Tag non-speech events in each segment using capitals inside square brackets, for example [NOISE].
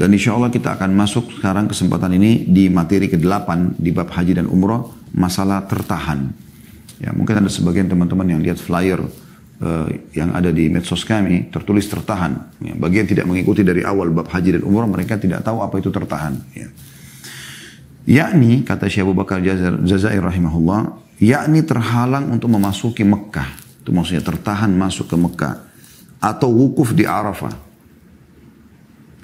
Dan insya Allah kita akan masuk sekarang kesempatan ini di materi ke-8 di bab haji dan umroh, masalah tertahan. Ya, mungkin ada sebagian teman-teman yang lihat flyer uh, yang ada di medsos kami tertulis tertahan. Ya, bagi yang tidak mengikuti dari awal bab haji dan umroh mereka tidak tahu apa itu tertahan. Ya. Yakni kata Syekh Abu Bakar Jazair rahimahullah, yakni terhalang untuk memasuki Mekah. Itu maksudnya tertahan masuk ke Mekah atau wukuf di Arafah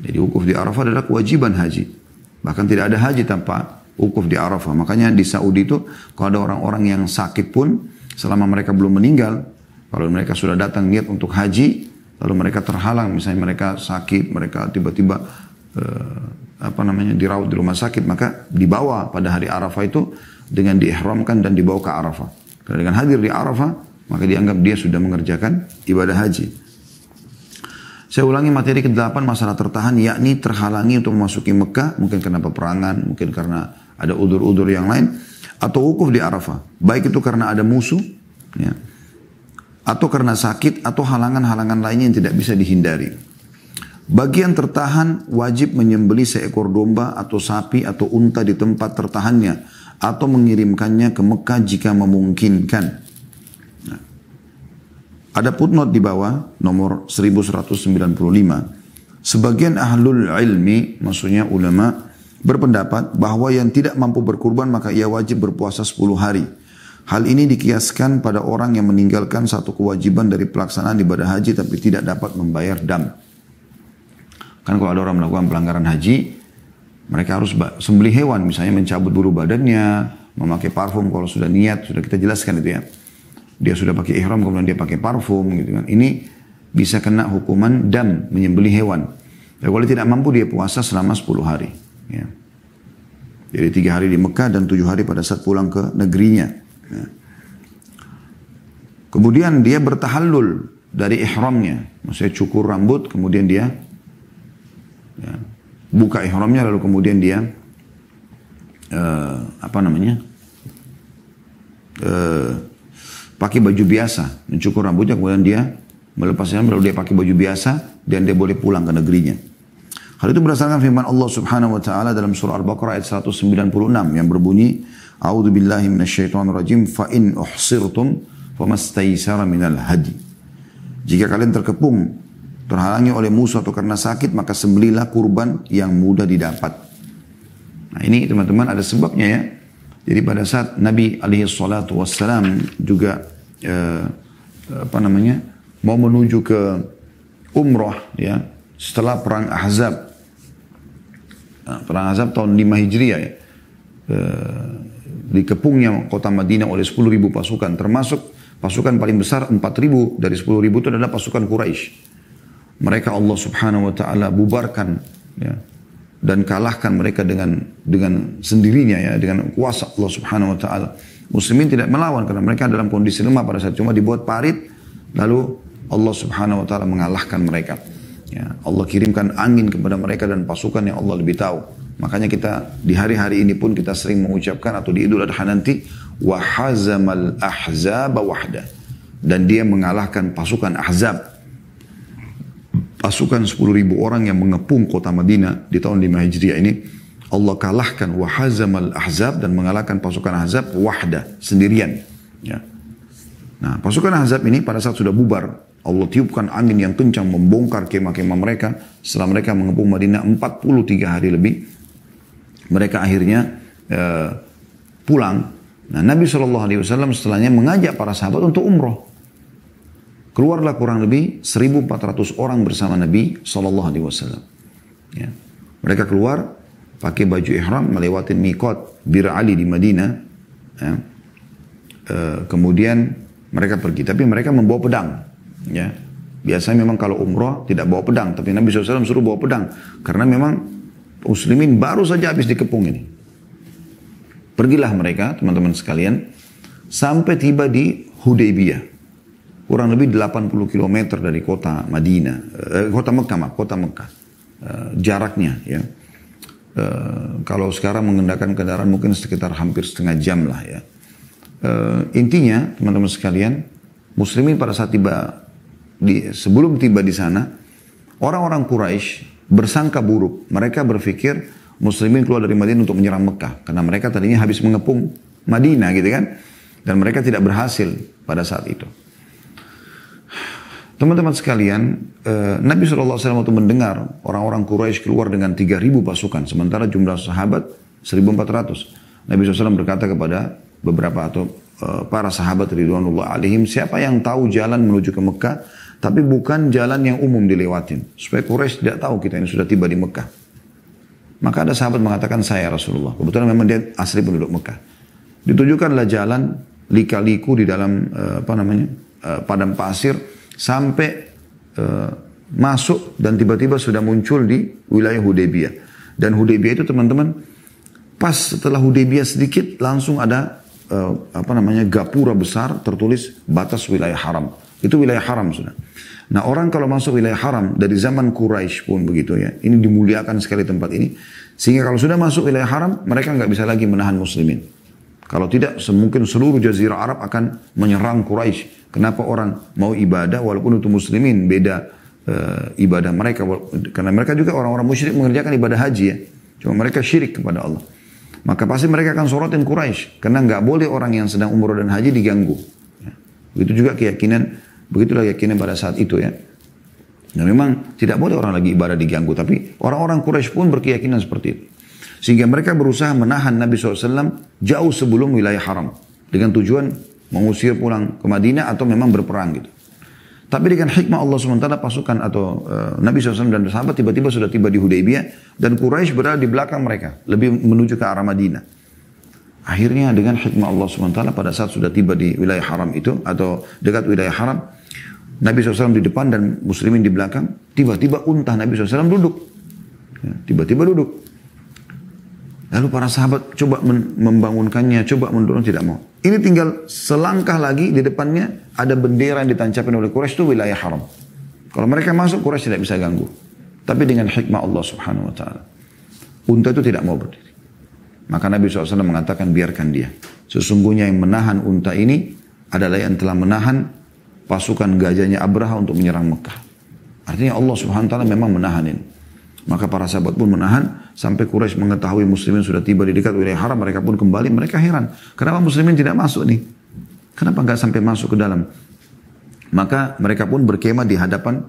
jadi wukuf di Arafah adalah kewajiban haji. Bahkan tidak ada haji tanpa wukuf di Arafah. Makanya di Saudi itu kalau ada orang-orang yang sakit pun selama mereka belum meninggal, kalau mereka sudah datang niat untuk haji, lalu mereka terhalang, misalnya mereka sakit, mereka tiba-tiba eh, apa namanya dirawat di rumah sakit, maka dibawa pada hari Arafah itu dengan diihramkan dan dibawa ke Arafah. Karena dengan hadir di Arafah, maka dianggap dia sudah mengerjakan ibadah haji. Saya ulangi materi ke-8 masalah tertahan yakni terhalangi untuk memasuki Mekah. Mungkin karena peperangan, mungkin karena ada udur-udur yang lain. Atau wukuf di Arafah. Baik itu karena ada musuh. Ya, atau karena sakit atau halangan-halangan lainnya yang tidak bisa dihindari. Bagian tertahan wajib menyembeli seekor domba atau sapi atau unta di tempat tertahannya atau mengirimkannya ke Mekah jika memungkinkan. Ada footnote di bawah nomor 1195. Sebagian ahlul ilmi, maksudnya ulama, berpendapat bahwa yang tidak mampu berkurban maka ia wajib berpuasa 10 hari. Hal ini dikiaskan pada orang yang meninggalkan satu kewajiban dari pelaksanaan ibadah haji tapi tidak dapat membayar dam. Kan kalau ada orang melakukan pelanggaran haji, mereka harus sembelih hewan, misalnya mencabut bulu badannya, memakai parfum kalau sudah niat, sudah kita jelaskan itu ya dia sudah pakai ihram kemudian dia pakai parfum gitu kan. Ini bisa kena hukuman dam menyembelih hewan. ya, kalau tidak mampu dia puasa selama 10 hari. Ya. Jadi tiga hari di Mekah dan tujuh hari pada saat pulang ke negerinya. Ya. Kemudian dia bertahallul dari ihramnya. Maksudnya cukur rambut kemudian dia ya, buka ihramnya lalu kemudian dia uh, apa namanya? Eh, pakai baju biasa, mencukur rambutnya, kemudian dia melepasnya, lalu dia pakai baju biasa, dan dia boleh pulang ke negerinya. Hal itu berdasarkan firman Allah Subhanahu wa taala dalam surah Al-Baqarah ayat 196 yang berbunyi A'udhu billahi minasyaitan rajim fa'in uhsirtum famastaysara minal hadi. Jika kalian terkepung terhalangi oleh musuh atau karena sakit maka sembelilah kurban yang mudah didapat. Nah ini teman-teman ada sebabnya ya. Jadi pada saat Nabi alaihi salatu wassalam juga eh, apa namanya mau menuju ke umrah ya setelah perang Ahzab. Nah, perang Ahzab tahun 5 Hijriah ya. Eh, dikepungnya kota Madinah oleh 10.000 pasukan termasuk pasukan paling besar 4.000 dari 10.000 itu adalah pasukan Quraisy. Mereka Allah Subhanahu wa taala bubarkan ya, dan kalahkan mereka dengan dengan sendirinya ya dengan kuasa Allah Subhanahu wa taala. Muslimin tidak melawan karena mereka dalam kondisi lemah pada saat cuma dibuat parit lalu Allah Subhanahu wa taala mengalahkan mereka. Ya, Allah kirimkan angin kepada mereka dan pasukan yang Allah lebih tahu. Makanya kita di hari-hari ini pun kita sering mengucapkan atau di Idul Adha nanti wahazamal ahzaba wahda dan dia mengalahkan pasukan ahzab pasukan 10.000 orang yang mengepung kota Madinah di tahun 5 Hijriah ini Allah kalahkan wahazamal ahzab dan mengalahkan pasukan ahzab wahda sendirian ya. Nah pasukan ahzab ini pada saat sudah bubar Allah tiupkan angin yang kencang membongkar kemah-kemah mereka setelah mereka mengepung Madinah 43 hari lebih mereka akhirnya eh, pulang nah Nabi saw. setelahnya mengajak para sahabat untuk umroh Keluarlah kurang lebih 1.400 orang bersama Nabi Shallallahu Alaihi Wasallam. Ya. Mereka keluar pakai baju ihram melewati Miqat Bir Ali di Madinah. Ya. E, kemudian mereka pergi, tapi mereka membawa pedang. Ya. Biasanya memang kalau umrah tidak bawa pedang, tapi Nabi SAW suruh bawa pedang karena memang muslimin baru saja habis dikepung ini. Pergilah mereka, teman-teman sekalian, sampai tiba di Hudaybiyah kurang lebih 80 km dari kota Madinah, eh, kota Mekah, maaf, kota Mekah. Eh, jaraknya ya. Eh, kalau sekarang mengendarakan kendaraan mungkin sekitar hampir setengah jam lah ya. Eh, intinya teman-teman sekalian, muslimin pada saat tiba di sebelum tiba di sana, orang-orang Quraisy bersangka buruk. Mereka berpikir muslimin keluar dari Madinah untuk menyerang Mekah karena mereka tadinya habis mengepung Madinah gitu kan. Dan mereka tidak berhasil pada saat itu. Teman-teman sekalian, eh, Nabi SAW waktu mendengar orang-orang Quraisy keluar dengan 3.000 pasukan, sementara jumlah sahabat 1.400. Nabi SAW berkata kepada beberapa atau eh, para sahabat Ridwanullah alaihim, siapa yang tahu jalan menuju ke Mekah, tapi bukan jalan yang umum dilewatin. Supaya Quraisy tidak tahu kita ini sudah tiba di Mekah. Maka ada sahabat mengatakan, saya ya Rasulullah. Kebetulan memang dia asli penduduk Mekah. ditujukanlah jalan lika-liku di dalam eh, apa namanya padam pasir sampai uh, masuk dan tiba-tiba sudah muncul di wilayah Hudaybiyah. Dan Hudaybiyah itu teman-teman pas setelah Hudaybiyah sedikit langsung ada uh, apa namanya gapura besar tertulis batas wilayah haram. Itu wilayah haram sudah. Nah orang kalau masuk wilayah haram dari zaman Quraisy pun begitu ya. Ini dimuliakan sekali tempat ini. Sehingga kalau sudah masuk wilayah haram mereka nggak bisa lagi menahan muslimin. Kalau tidak semungkin seluruh jazirah Arab akan menyerang Quraisy Kenapa orang mau ibadah walaupun untuk muslimin beda e, ibadah mereka karena mereka juga orang-orang musyrik mengerjakan ibadah haji ya. Cuma mereka syirik kepada Allah. Maka pasti mereka akan sorotin Quraisy karena nggak boleh orang yang sedang umroh dan haji diganggu. Ya. Begitu juga keyakinan, begitulah keyakinan pada saat itu ya. Nah memang tidak boleh orang lagi ibadah diganggu, tapi orang-orang Quraisy pun berkeyakinan seperti itu. Sehingga mereka berusaha menahan Nabi SAW jauh sebelum wilayah haram. Dengan tujuan mengusir pulang ke Madinah atau memang berperang gitu. Tapi dengan hikmah Allah SWT pasukan atau uh, Nabi SAW dan sahabat tiba-tiba sudah tiba di Hudaybiyah dan Quraisy berada di belakang mereka, lebih menuju ke arah Madinah. Akhirnya dengan hikmah Allah SWT pada saat sudah tiba di wilayah haram itu atau dekat wilayah haram, Nabi SAW di depan dan muslimin di belakang, tiba-tiba unta Nabi SAW duduk. Ya, tiba-tiba ya, duduk. Lalu para sahabat coba membangunkannya, coba mendorong, tidak mau. Ini tinggal selangkah lagi di depannya ada bendera yang ditancapin oleh Quraisy itu wilayah haram. Kalau mereka masuk Quraisy tidak bisa ganggu. Tapi dengan hikmah Allah Subhanahu wa taala. Unta itu tidak mau berdiri. Maka Nabi SAW mengatakan biarkan dia. Sesungguhnya yang menahan unta ini adalah yang telah menahan pasukan gajahnya Abraha untuk menyerang Mekah. Artinya Allah Subhanahu wa taala memang menahanin. Maka para sahabat pun menahan Sampai Quraisy mengetahui muslimin sudah tiba di dekat wilayah haram, mereka pun kembali, mereka heran. Kenapa muslimin tidak masuk nih? Kenapa nggak sampai masuk ke dalam? Maka mereka pun berkemah di hadapan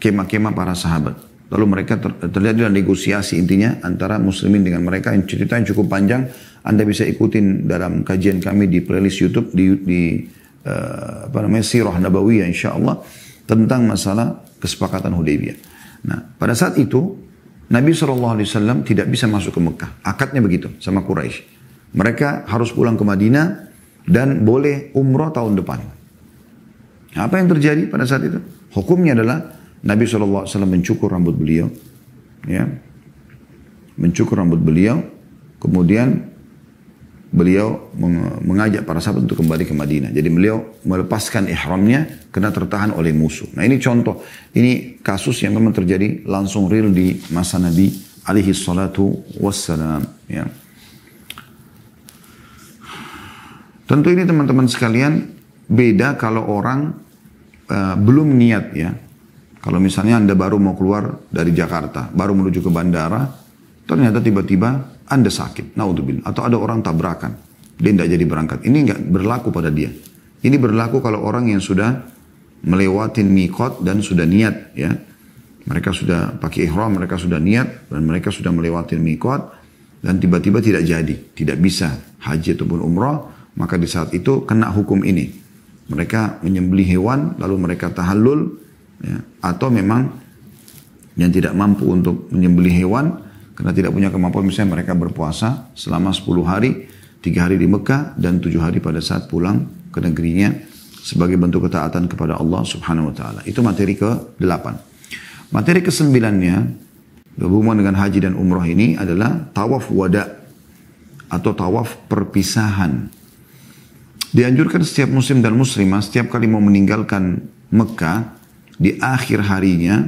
kemah-kemah para sahabat. Lalu mereka ter terjadi negosiasi intinya antara muslimin dengan mereka. Yang cerita yang cukup panjang, Anda bisa ikutin dalam kajian kami di playlist YouTube di, di uh, apa namanya Sirah Nabawiyah insya Allah tentang masalah kesepakatan Hudaybiyah. Nah, pada saat itu Nabi SAW tidak bisa masuk ke Mekah. Akadnya begitu sama Quraisy. Mereka harus pulang ke Madinah dan boleh umroh tahun depan. Nah, apa yang terjadi pada saat itu? Hukumnya adalah Nabi SAW mencukur rambut beliau. ya Mencukur rambut beliau. Kemudian beliau mengajak para sahabat untuk kembali ke Madinah. Jadi beliau melepaskan ihramnya karena tertahan oleh musuh. Nah ini contoh, ini kasus yang memang terjadi langsung real di masa Nabi alaihi salatu wassalam. Ya. Tentu ini teman-teman sekalian beda kalau orang uh, belum niat ya. Kalau misalnya Anda baru mau keluar dari Jakarta, baru menuju ke bandara, ternyata tiba-tiba anda sakit, naudzubillah. Atau ada orang tabrakan, dia tidak jadi berangkat. Ini nggak berlaku pada dia. Ini berlaku kalau orang yang sudah melewati mikot dan sudah niat ya. Mereka sudah pakai ihram, mereka sudah niat dan mereka sudah melewati mikot dan tiba-tiba tidak jadi, tidak bisa haji ataupun umrah, maka di saat itu kena hukum ini. Mereka menyembeli hewan lalu mereka tahallul ya, atau memang yang tidak mampu untuk menyembeli hewan karena tidak punya kemampuan misalnya mereka berpuasa selama 10 hari, tiga hari di Mekah dan tujuh hari pada saat pulang ke negerinya sebagai bentuk ketaatan kepada Allah Subhanahu wa taala. Itu materi ke-8. Materi kesembilannya 9 berhubungan dengan haji dan umroh ini adalah tawaf wada atau tawaf perpisahan. Dianjurkan setiap muslim dan muslimah setiap kali mau meninggalkan Mekah di akhir harinya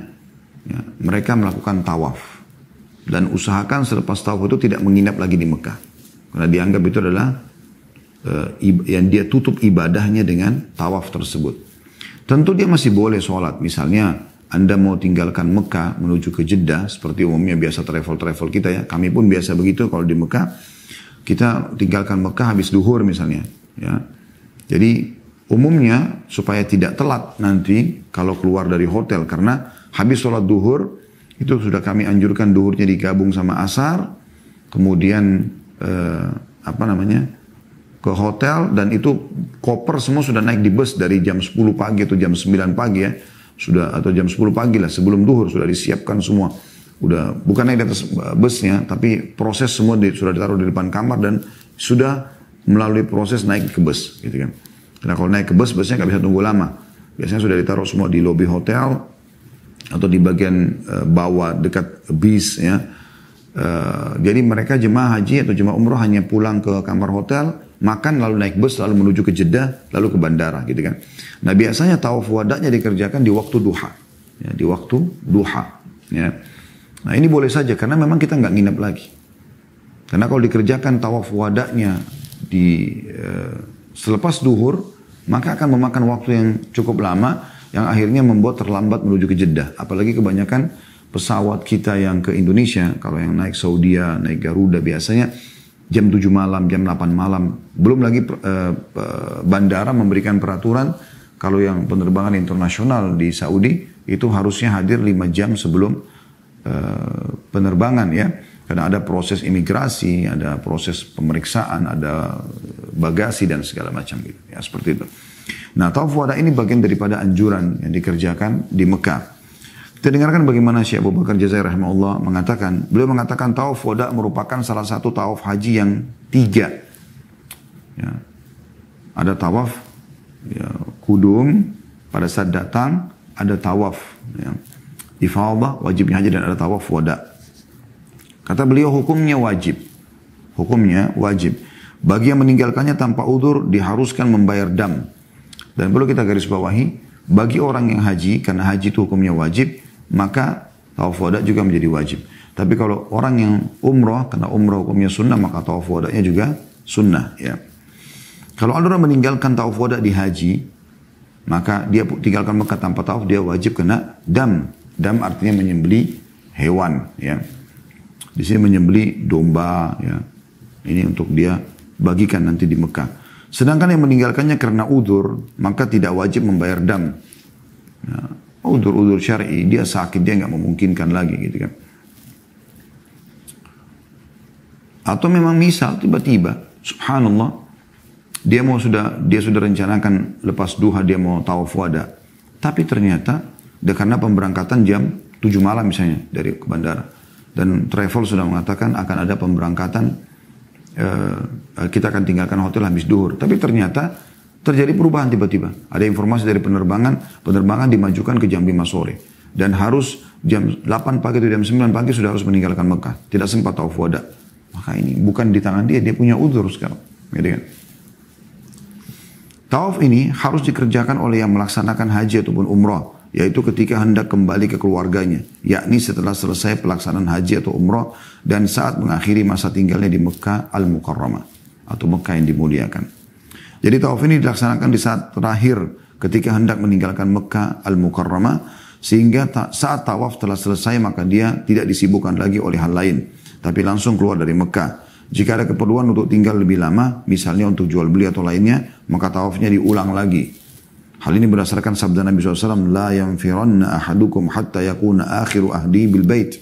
ya, mereka melakukan tawaf dan usahakan selepas tawaf itu tidak menginap lagi di Mekah. Karena dianggap itu adalah uh, yang dia tutup ibadahnya dengan tawaf tersebut. Tentu dia masih boleh sholat. Misalnya anda mau tinggalkan Mekah menuju ke Jeddah seperti umumnya biasa travel-travel kita ya. Kami pun biasa begitu kalau di Mekah kita tinggalkan Mekah habis duhur misalnya ya. Jadi umumnya supaya tidak telat nanti kalau keluar dari hotel karena habis sholat duhur itu sudah kami anjurkan duhurnya digabung sama asar, kemudian eh, apa namanya ke hotel dan itu koper semua sudah naik di bus dari jam 10 pagi atau jam 9 pagi ya sudah atau jam 10 pagi lah sebelum duhur sudah disiapkan semua udah bukan naik di atas eh, busnya tapi proses semua di, sudah ditaruh di depan kamar dan sudah melalui proses naik ke bus gitu kan karena kalau naik ke bus busnya nggak bisa tunggu lama biasanya sudah ditaruh semua di lobi hotel atau di bagian uh, bawah dekat bis ya. Uh, jadi mereka jemaah haji atau jemaah umroh hanya pulang ke kamar hotel, makan lalu naik bus lalu menuju ke Jeddah lalu ke bandara gitu kan. Nah biasanya tawaf wadahnya dikerjakan di waktu duha, ya, di waktu duha. Ya. Nah ini boleh saja karena memang kita nggak nginep lagi. Karena kalau dikerjakan tawaf wadahnya di uh, selepas duhur maka akan memakan waktu yang cukup lama yang akhirnya membuat terlambat menuju ke Jeddah. Apalagi kebanyakan pesawat kita yang ke Indonesia, kalau yang naik Saudi, naik Garuda biasanya jam 7 malam, jam 8 malam. Belum lagi eh, eh, bandara memberikan peraturan kalau yang penerbangan internasional di Saudi itu harusnya hadir 5 jam sebelum eh, penerbangan ya. Karena ada proses imigrasi, ada proses pemeriksaan, ada bagasi dan segala macam gitu. Ya seperti itu. Nah, tawaf wada ini bagian daripada anjuran yang dikerjakan di Mekah. Kita dengarkan bagaimana Syekh Abu Bakar Jazair rahimahullah mengatakan, beliau mengatakan tawaf wada merupakan salah satu tawaf haji yang tiga. Ya. Ada tawaf ya, kudum pada saat datang, ada tawaf ya. ifadah wajibnya haji dan ada tawaf wada. Kata beliau hukumnya wajib. Hukumnya wajib. Bagi yang meninggalkannya tanpa udur diharuskan membayar dam dan perlu kita garis bawahi, bagi orang yang haji, karena haji itu hukumnya wajib, maka tawaf wada juga menjadi wajib. Tapi kalau orang yang umroh, karena umroh hukumnya sunnah, maka tawaf wadahnya juga sunnah. Ya. Kalau ada orang meninggalkan tawaf wada di haji, maka dia tinggalkan Mekah tanpa tawaf, dia wajib kena dam. Dam artinya menyembeli hewan. Ya. Di sini menyembeli domba. Ya. Ini untuk dia bagikan nanti di Mekah. Sedangkan yang meninggalkannya karena udur, maka tidak wajib membayar dam ya, udur-udur syari, dia sakit, dia nggak memungkinkan lagi gitu kan. Atau memang misal tiba-tiba, subhanallah, dia mau sudah dia sudah rencanakan lepas duha dia mau tawaf wada. Tapi ternyata karena pemberangkatan jam 7 malam misalnya dari ke bandara dan travel sudah mengatakan akan ada pemberangkatan eh, kita akan tinggalkan hotel habis duhur. Tapi ternyata terjadi perubahan tiba-tiba. Ada informasi dari penerbangan, penerbangan dimajukan ke jam 5 sore. Dan harus jam 8 pagi atau jam 9 pagi sudah harus meninggalkan Mekah. Tidak sempat tahu wada. Maka ini bukan di tangan dia, dia punya udur sekarang. Gitu kan? Tawaf ini harus dikerjakan oleh yang melaksanakan haji ataupun umrah yaitu ketika hendak kembali ke keluarganya, yakni setelah selesai pelaksanaan haji atau umroh dan saat mengakhiri masa tinggalnya di Mekah Al-Mukarramah atau Mekah yang dimuliakan. Jadi tawaf ini dilaksanakan di saat terakhir ketika hendak meninggalkan Mekah Al-Mukarramah sehingga saat tawaf telah selesai maka dia tidak disibukkan lagi oleh hal lain tapi langsung keluar dari Mekah. Jika ada keperluan untuk tinggal lebih lama, misalnya untuk jual beli atau lainnya, maka tawafnya diulang lagi Hal ini berdasarkan sabda Nabi SAW, La yanfiranna ahadukum hatta yakuna akhiru ahdi bil bait.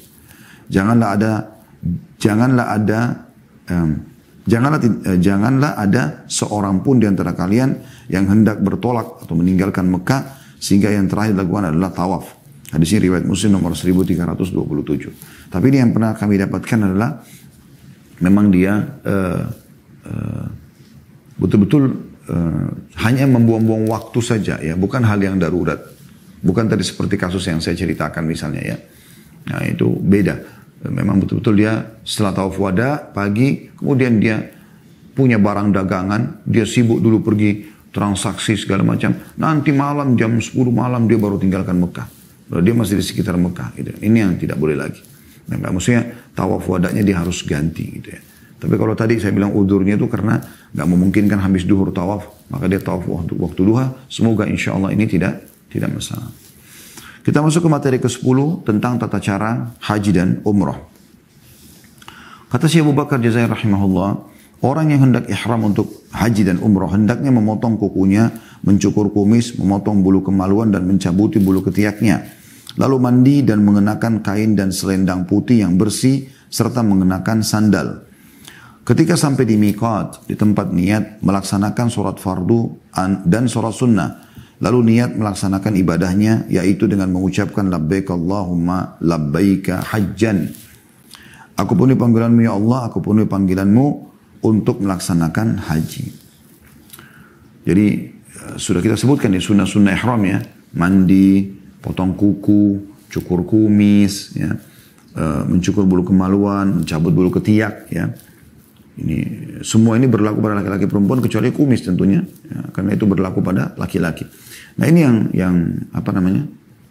Janganlah ada, janganlah ada, um, janganlah, eh, janganlah ada seorang pun di antara kalian yang hendak bertolak atau meninggalkan Mekah sehingga yang terakhir dilakukan adalah tawaf. Hadis ini riwayat Muslim nomor 1327. Tapi ini yang pernah kami dapatkan adalah memang dia eh, eh, betul-betul uh, uh, betul -betul Eh, hanya membuang-buang waktu saja ya, bukan hal yang darurat. Bukan tadi seperti kasus yang saya ceritakan misalnya ya. Nah itu beda. Eh, memang betul-betul dia setelah tawaf wada pagi, kemudian dia punya barang dagangan, dia sibuk dulu pergi transaksi segala macam. Nanti malam jam 10 malam dia baru tinggalkan Mekah. Dia masih di sekitar Mekah. Gitu. Ini yang tidak boleh lagi. Nah, maksudnya tawaf wadahnya dia harus ganti gitu ya. Tapi kalau tadi saya bilang udurnya itu karena nggak memungkinkan habis duhur tawaf, maka dia tawaf waktu, waktu duha. Semoga insya Allah ini tidak tidak masalah. Kita masuk ke materi ke-10 tentang tata cara haji dan umrah. Kata Syekh Abu Bakar Jazair rahimahullah, orang yang hendak ihram untuk haji dan umrah hendaknya memotong kukunya, mencukur kumis, memotong bulu kemaluan dan mencabuti bulu ketiaknya. Lalu mandi dan mengenakan kain dan selendang putih yang bersih serta mengenakan sandal. Ketika sampai di Miqat, di tempat niat melaksanakan sholat fardu dan sholat sunnah. Lalu niat melaksanakan ibadahnya yaitu dengan mengucapkan labbaik Allahumma labbaika hajjan. Aku penuhi panggilanmu ya Allah, aku penuhi panggilanmu untuk melaksanakan haji. Jadi eh, sudah kita sebutkan di sunnah-sunnah ihram ya. Mandi, potong kuku, cukur kumis, ya, eh, mencukur bulu kemaluan, mencabut bulu ketiak ya ini semua ini berlaku pada laki-laki perempuan kecuali kumis tentunya, ya, karena itu berlaku pada laki-laki. Nah ini yang yang apa namanya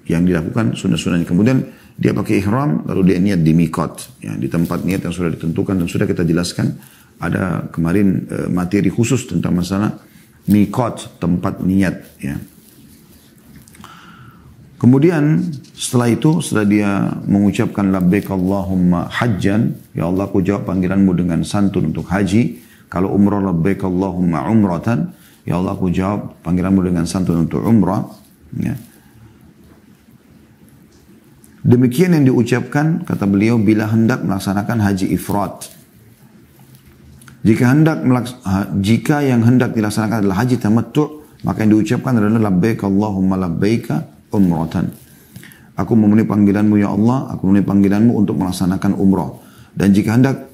yang dilakukan sunnah-sunnahnya. Kemudian dia pakai ihram lalu dia niat di mikot, ya, di tempat niat yang sudah ditentukan dan sudah kita jelaskan ada kemarin e, materi khusus tentang masalah mikot tempat niat. Ya. Kemudian setelah itu setelah dia mengucapkan labbaik Allahumma hajjan, ya Allah aku jawab panggilanmu dengan santun untuk haji. Kalau umrah labbaik Allahumma umratan, ya Allah aku jawab panggilanmu dengan santun untuk umrah. Ya. Demikian yang diucapkan kata beliau bila hendak melaksanakan haji ifrat. Jika hendak jika yang hendak dilaksanakan adalah haji tamattu, maka yang diucapkan adalah labbaik Allahumma labbaika umratan. Aku memenuhi panggilanmu ya Allah, aku memenuhi panggilanmu untuk melaksanakan Umroh. Dan jika hendak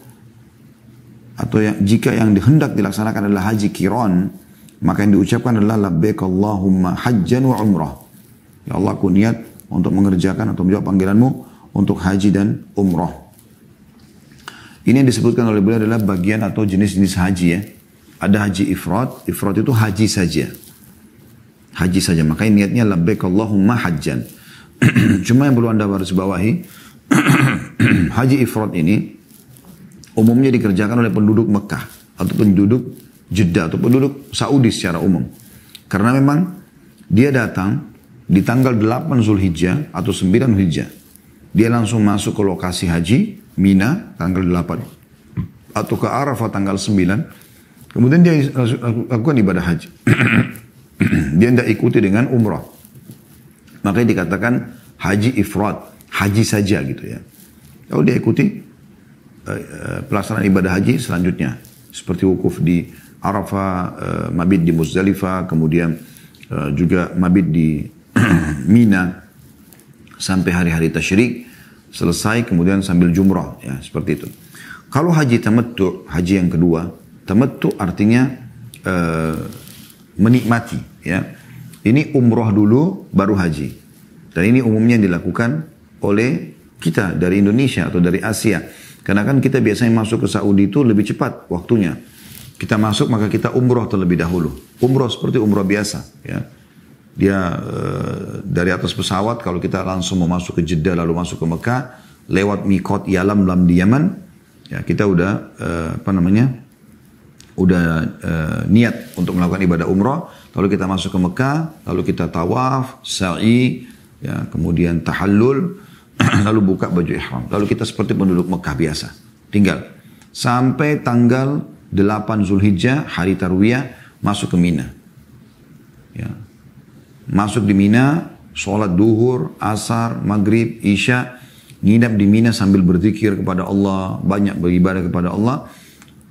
atau yang, jika yang dihendak dilaksanakan adalah haji kiron, maka yang diucapkan adalah labbaik Allahumma hajjan wa umrah. Ya Allah aku niat untuk mengerjakan atau menjawab panggilanmu untuk haji dan umrah. Ini yang disebutkan oleh beliau adalah bagian atau jenis-jenis haji ya. Ada haji ifrat, ifrat itu haji saja. Haji saja. Makanya niatnya lebih ke Allahumma hajjan. [CLEARS THROAT] Cuma yang perlu anda harus bawahi, [CLEARS THROAT] haji ifrat ini umumnya dikerjakan oleh penduduk Mekah atau penduduk Jeddah atau penduduk Saudi secara umum. Karena memang dia datang di tanggal 8 Zulhijjah atau 9 Hijjah. Dia langsung masuk ke lokasi haji, Mina, tanggal 8. Atau ke Arafah tanggal 9. Kemudian dia lakukan ibadah haji. [CLEARS THROAT] [CLEARS THROAT] dia tidak ikuti dengan umrah. Makanya dikatakan haji ifrat, haji saja gitu ya. Kalau oh, dia ikuti eh, eh, pelaksanaan ibadah haji selanjutnya. Seperti wukuf di Arafah, eh, mabit di Muzdalifah, kemudian eh, juga mabit di [CLEARS THROAT] Mina sampai hari-hari tasyrik selesai kemudian sambil jumrah ya seperti itu. Kalau haji tamattu, haji yang kedua, tamattu artinya eh, menikmati Ya. Ini umroh dulu baru haji. Dan ini umumnya dilakukan oleh kita dari Indonesia atau dari Asia. Karena kan kita biasanya masuk ke Saudi itu lebih cepat waktunya. Kita masuk maka kita umroh terlebih dahulu. Umroh seperti umroh biasa. Ya. Dia e, dari atas pesawat kalau kita langsung mau masuk ke Jeddah lalu masuk ke Mekah. Lewat Mikot Yalam Lam Yaman. Ya, kita udah e, apa namanya udah uh, niat untuk melakukan ibadah umroh, lalu kita masuk ke Mekah, lalu kita tawaf, sa'i, ya, kemudian tahallul, [CLEARS THROAT] lalu buka baju ihram. Lalu kita seperti penduduk Mekah biasa, tinggal. Sampai tanggal 8 Zulhijjah, hari Tarwiyah, masuk ke Mina. Ya. Masuk di Mina, sholat duhur, asar, maghrib, isya, nginap di Mina sambil berzikir kepada Allah, banyak beribadah kepada Allah.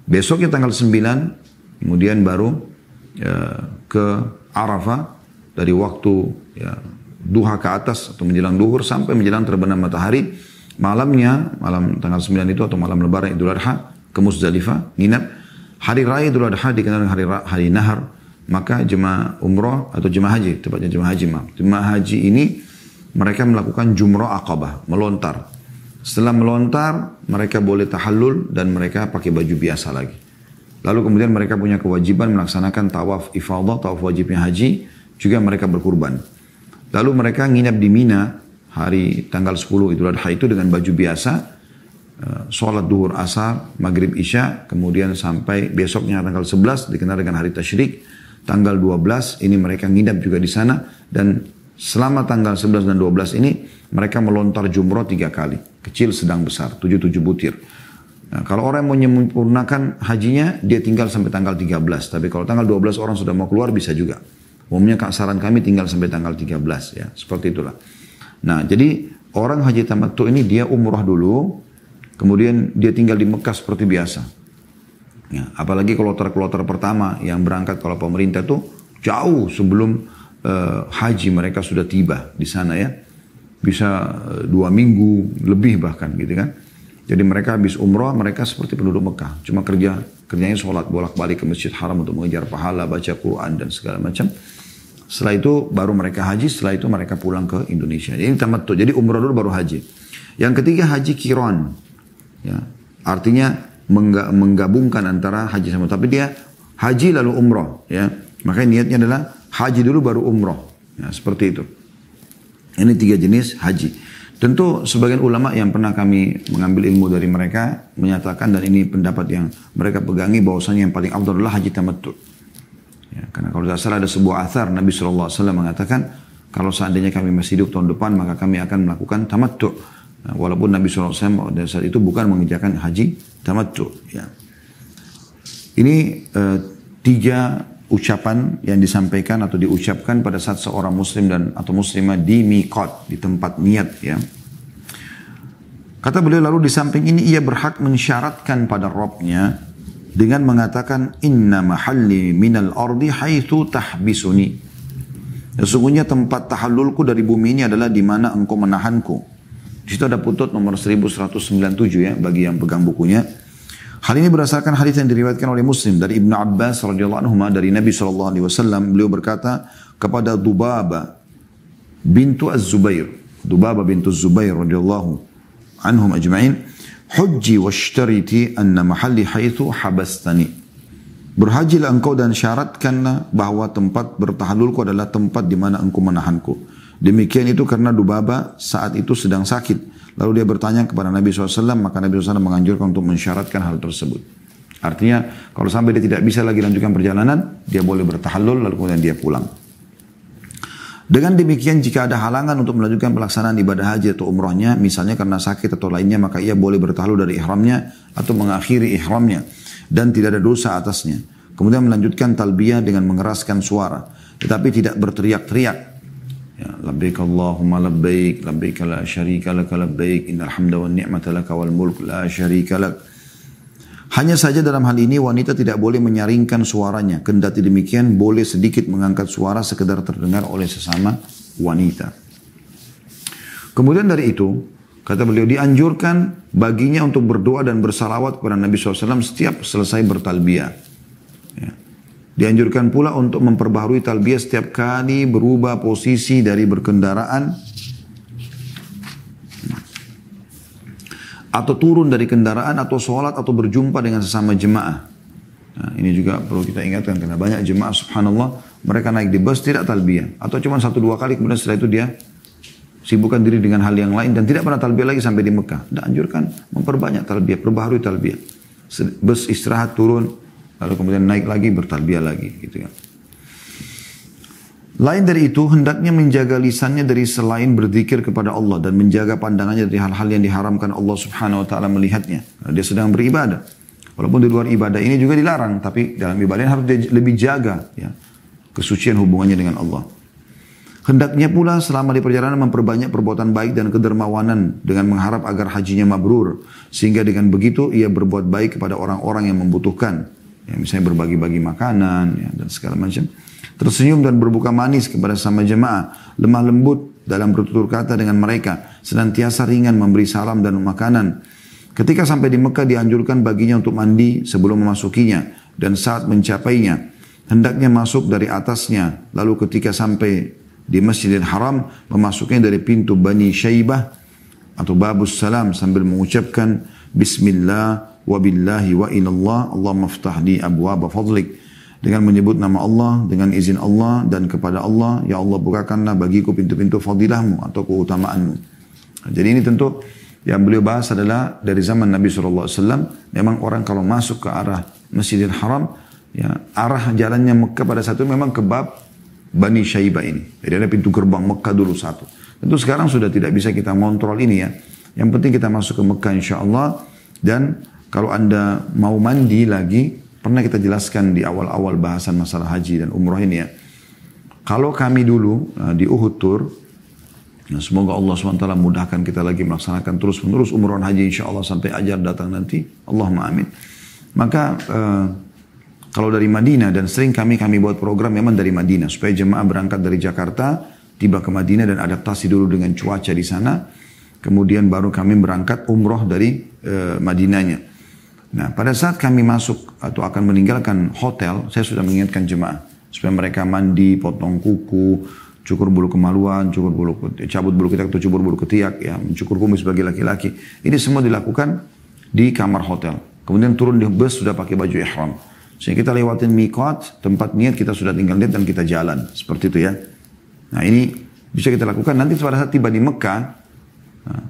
Besoknya tanggal 9, kemudian baru ya, ke Arafah dari waktu ya, duha ke atas atau menjelang duhur sampai menjelang terbenam matahari. Malamnya, malam tanggal 9 itu atau malam lebaran Idul Adha ke Muzdalifah, nginap. Hari raya Idul Adha dikenal hari, hari nahar. Maka jemaah umroh atau jemaah haji, tepatnya jemaah haji maaf. Jemaah haji ini mereka melakukan jumroh akabah, melontar. Setelah melontar, mereka boleh tahallul dan mereka pakai baju biasa lagi. Lalu kemudian mereka punya kewajiban melaksanakan tawaf ifadah, tawaf wajibnya haji, juga mereka berkurban. Lalu mereka nginap di Mina hari tanggal 10 Idul Adha itu dengan baju biasa, eh, sholat duhur asar, maghrib isya, kemudian sampai besoknya tanggal 11 dikenal dengan hari tasyrik, tanggal 12 ini mereka nginap juga di sana dan selama tanggal 11 dan 12 ini mereka melontar jumroh tiga kali. Kecil, sedang, besar. tujuh, tujuh butir. Nah, kalau orang yang mau menyempurnakan hajinya, dia tinggal sampai tanggal 13. Tapi kalau tanggal 12 orang sudah mau keluar, bisa juga. Umumnya kak saran kami tinggal sampai tanggal 13 ya. Seperti itulah. Nah, jadi orang haji tamat tamattu ini dia umrah dulu, kemudian dia tinggal di Mekah seperti biasa. Ya, apalagi kloter-kloter pertama yang berangkat kalau pemerintah tuh jauh sebelum uh, haji mereka sudah tiba di sana ya bisa eh, dua minggu lebih bahkan gitu kan. Jadi mereka habis umroh, mereka seperti penduduk Mekah. Cuma kerja, kerjanya sholat bolak-balik ke Masjid Haram untuk mengejar pahala, baca Quran dan segala macam. Setelah itu baru mereka haji, setelah itu mereka pulang ke Indonesia. Jadi tuh Jadi umroh dulu baru haji. Yang ketiga haji kiron. Ya, artinya menggabungkan antara haji sama tapi dia haji lalu umroh ya. Makanya niatnya adalah haji dulu baru umroh. Ya, seperti itu. Ini tiga jenis haji. Tentu sebagian ulama yang pernah kami mengambil ilmu dari mereka menyatakan dan ini pendapat yang mereka pegangi bahwasanya yang paling afdal adalah haji tamattu. Ya, karena kalau tidak salah ada sebuah athar Nabi SAW mengatakan kalau seandainya kami masih hidup tahun depan maka kami akan melakukan tamattu. Nah, walaupun Nabi SAW pada saat itu bukan mengerjakan haji tamattu. Ya. Ini uh, tiga ucapan yang disampaikan atau diucapkan pada saat seorang muslim dan atau muslimah di miqat di tempat niat ya. Kata beliau lalu di samping ini ia berhak mensyaratkan pada Robnya dengan mengatakan inna mahalli minal ardi haitsu tahbisuni. Sesungguhnya ya, tempat tahallulku dari bumi ini adalah di mana engkau menahanku. Di situ ada putut nomor 1197 ya bagi yang pegang bukunya. Hal ini berdasarkan hadis yang diriwayatkan oleh Muslim dari Ibnu Abbas radhiyallahu anhu dari Nabi sallallahu alaihi wasallam beliau berkata kepada Dubaba bintu Az-Zubair, Dubaba bintu Az-Zubair radhiyallahu anhum ajma'in, "Hujji washtariti anna mahalli haitsu habastani." Berhajilah engkau dan syaratkanlah bahwa tempat bertahalulku adalah tempat di mana engkau menahanku. Demikian itu karena Dubaba saat itu sedang sakit Lalu dia bertanya kepada Nabi SAW, maka Nabi SAW menganjurkan untuk mensyaratkan hal tersebut. Artinya, kalau sampai dia tidak bisa lagi lanjutkan perjalanan, dia boleh bertahalul lalu kemudian dia pulang. Dengan demikian, jika ada halangan untuk melanjutkan pelaksanaan ibadah haji atau umrohnya, misalnya karena sakit atau lainnya, maka ia boleh bertahalul dari ihramnya atau mengakhiri ihramnya dan tidak ada dosa atasnya. Kemudian melanjutkan talbiyah dengan mengeraskan suara, tetapi tidak berteriak-teriak Ya, labbaik Allahumma labbaik, labbaik la syarika lak labbaik, innal hamda wan ni'mata lak wal mulk la syarika lak. Hanya saja dalam hal ini wanita tidak boleh menyaringkan suaranya. Kendati demikian boleh sedikit mengangkat suara sekedar terdengar oleh sesama wanita. Kemudian dari itu, kata beliau dianjurkan baginya untuk berdoa dan bersalawat kepada Nabi SAW setiap selesai bertalbiyah. Ya. Dianjurkan pula untuk memperbaharui talbiyah setiap kali berubah posisi dari berkendaraan atau turun dari kendaraan atau sholat atau berjumpa dengan sesama jemaah. Nah, ini juga perlu kita ingatkan karena banyak jemaah subhanallah mereka naik di bus tidak talbiyah atau cuma satu dua kali kemudian setelah itu dia sibukkan diri dengan hal yang lain dan tidak pernah talbiyah lagi sampai di Mekah. dianjurkan memperbanyak talbiyah, perbaharui talbiyah. Bus istirahat turun, lalu kemudian naik lagi bertalbiyah lagi gitu ya Lain dari itu, hendaknya menjaga lisannya dari selain berzikir kepada Allah dan menjaga pandangannya dari hal-hal yang diharamkan Allah Subhanahu wa taala melihatnya. Dia sedang beribadah. Walaupun di luar ibadah ini juga dilarang, tapi dalam ibadah ini harus dia lebih jaga ya kesucian hubungannya dengan Allah. Hendaknya pula selama di perjalanan memperbanyak perbuatan baik dan kedermawanan dengan mengharap agar hajinya mabrur sehingga dengan begitu ia berbuat baik kepada orang-orang yang membutuhkan ya, misalnya berbagi-bagi makanan ya, dan segala macam. Tersenyum dan berbuka manis kepada sama jemaah, lemah lembut dalam bertutur kata dengan mereka, senantiasa ringan memberi salam dan makanan. Ketika sampai di Mekah dianjurkan baginya untuk mandi sebelum memasukinya dan saat mencapainya. Hendaknya masuk dari atasnya, lalu ketika sampai di Masjidil Haram, memasukinya dari pintu Bani Syaibah atau Babus Salam sambil mengucapkan Bismillah, wa wa ilallah Allah maftah li abwaaba fadlik dengan menyebut nama Allah, dengan izin Allah dan kepada Allah, ya Allah bukakanlah bagiku pintu-pintu fadilahmu atau keutamaanmu. Jadi ini tentu yang beliau bahas adalah dari zaman Nabi SAW, memang orang kalau masuk ke arah Masjidil Haram, ya, arah jalannya Mekah pada satu memang ke bab Bani Syaibah ini. Jadi ada pintu gerbang Mekah dulu satu. Tentu sekarang sudah tidak bisa kita kontrol ini ya. Yang penting kita masuk ke Mekah insya Allah dan kalau Anda mau mandi lagi, pernah kita jelaskan di awal-awal bahasan masalah haji dan umroh ini ya. Kalau kami dulu eh, di Uhud Tour, ya, semoga Allah SWT mudahkan kita lagi melaksanakan terus-menerus umroh haji insya Allah sampai ajar datang nanti. Allahumma amin. Maka eh, kalau dari Madinah dan sering kami kami buat program memang dari Madinah supaya jemaah berangkat dari Jakarta tiba ke Madinah dan adaptasi dulu dengan cuaca di sana kemudian baru kami berangkat umroh dari e, Madinahnya Nah, pada saat kami masuk atau akan meninggalkan hotel, saya sudah mengingatkan jemaah supaya mereka mandi, potong kuku, cukur bulu kemaluan, cukur bulu cabut bulu kita atau cukur bulu ketiak ya, mencukur kumis bagi laki-laki. Ini semua dilakukan di kamar hotel. Kemudian turun di bus sudah pakai baju ihram. Sehingga kita lewatin mikot, tempat niat kita sudah tinggal niat dan kita jalan. Seperti itu ya. Nah ini bisa kita lakukan. Nanti pada saat tiba di Mekah, nah,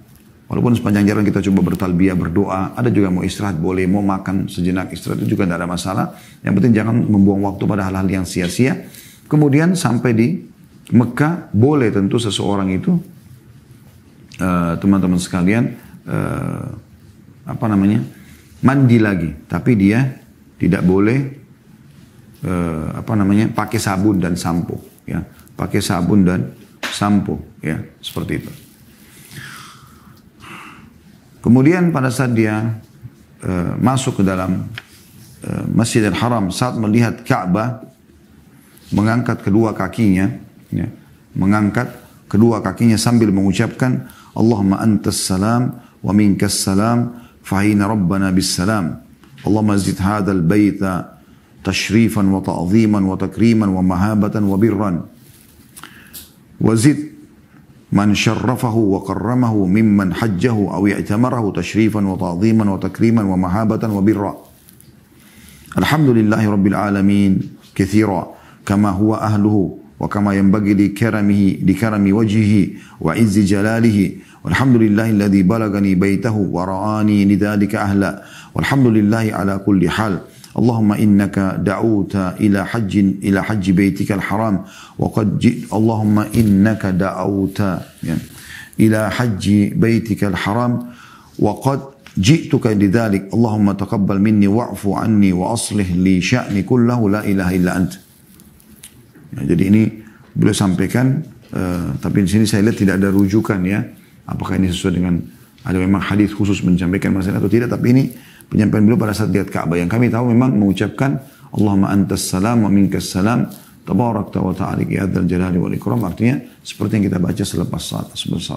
Walaupun sepanjang jalan kita coba bertalbiah, berdoa, ada juga mau istirahat boleh, mau makan sejenak istirahat itu juga tidak ada masalah. Yang penting jangan membuang waktu pada hal-hal yang sia-sia. Kemudian sampai di Mekah boleh tentu seseorang itu eh, teman-teman uh, sekalian uh, apa namanya mandi lagi, tapi dia tidak boleh uh, apa namanya pakai sabun dan sampo, ya pakai sabun dan sampo, ya seperti itu. Kemudian pada saat dia uh, masuk ke dalam uh, Masjidil Haram saat melihat Ka'bah mengangkat kedua kakinya, ya, mengangkat kedua kakinya sambil mengucapkan Allahumma antas salam wa minkas salam fahina rabbana bis salam. Allahumma zid hadzal baita tashrifan wa ta'dhiman wa takriman wa mahabatan wa birran. Wa من شرفه وكرمه ممن حجه أو اعتمره تشريفا وتعظيما وتكريما ومهابة وبرا الحمد لله رب العالمين كثيرا كما هو أهله وكما ينبغي لكرمه لكرم وجهه وعز جلاله والحمد لله الذي بلغني بيته ورآني لذلك أهلا والحمد لله على كل حال Allahumma innaka da'uta ila haji ila haji baitika al-haram wa qad Allahumma innaka da'uta ya, ila hajji baitika al-haram wa qad جئتك لذلك اللهم تقبل مني واعفو عني واصلح لي شأني كله لا اله الا انت jadi ini boleh sampaikan eh, tapi di sini saya lihat tidak ada rujukan ya apakah ini sesuai dengan ada memang hadis khusus menyampaikan masalah atau tidak tapi ini penyampaian beliau pada saat lihat Ka'bah yang kami tahu memang mengucapkan Allahumma antas salam wa minkas salam tabarak wa ta'ala ya dzal jalali wal ikram artinya seperti yang kita baca selepas saat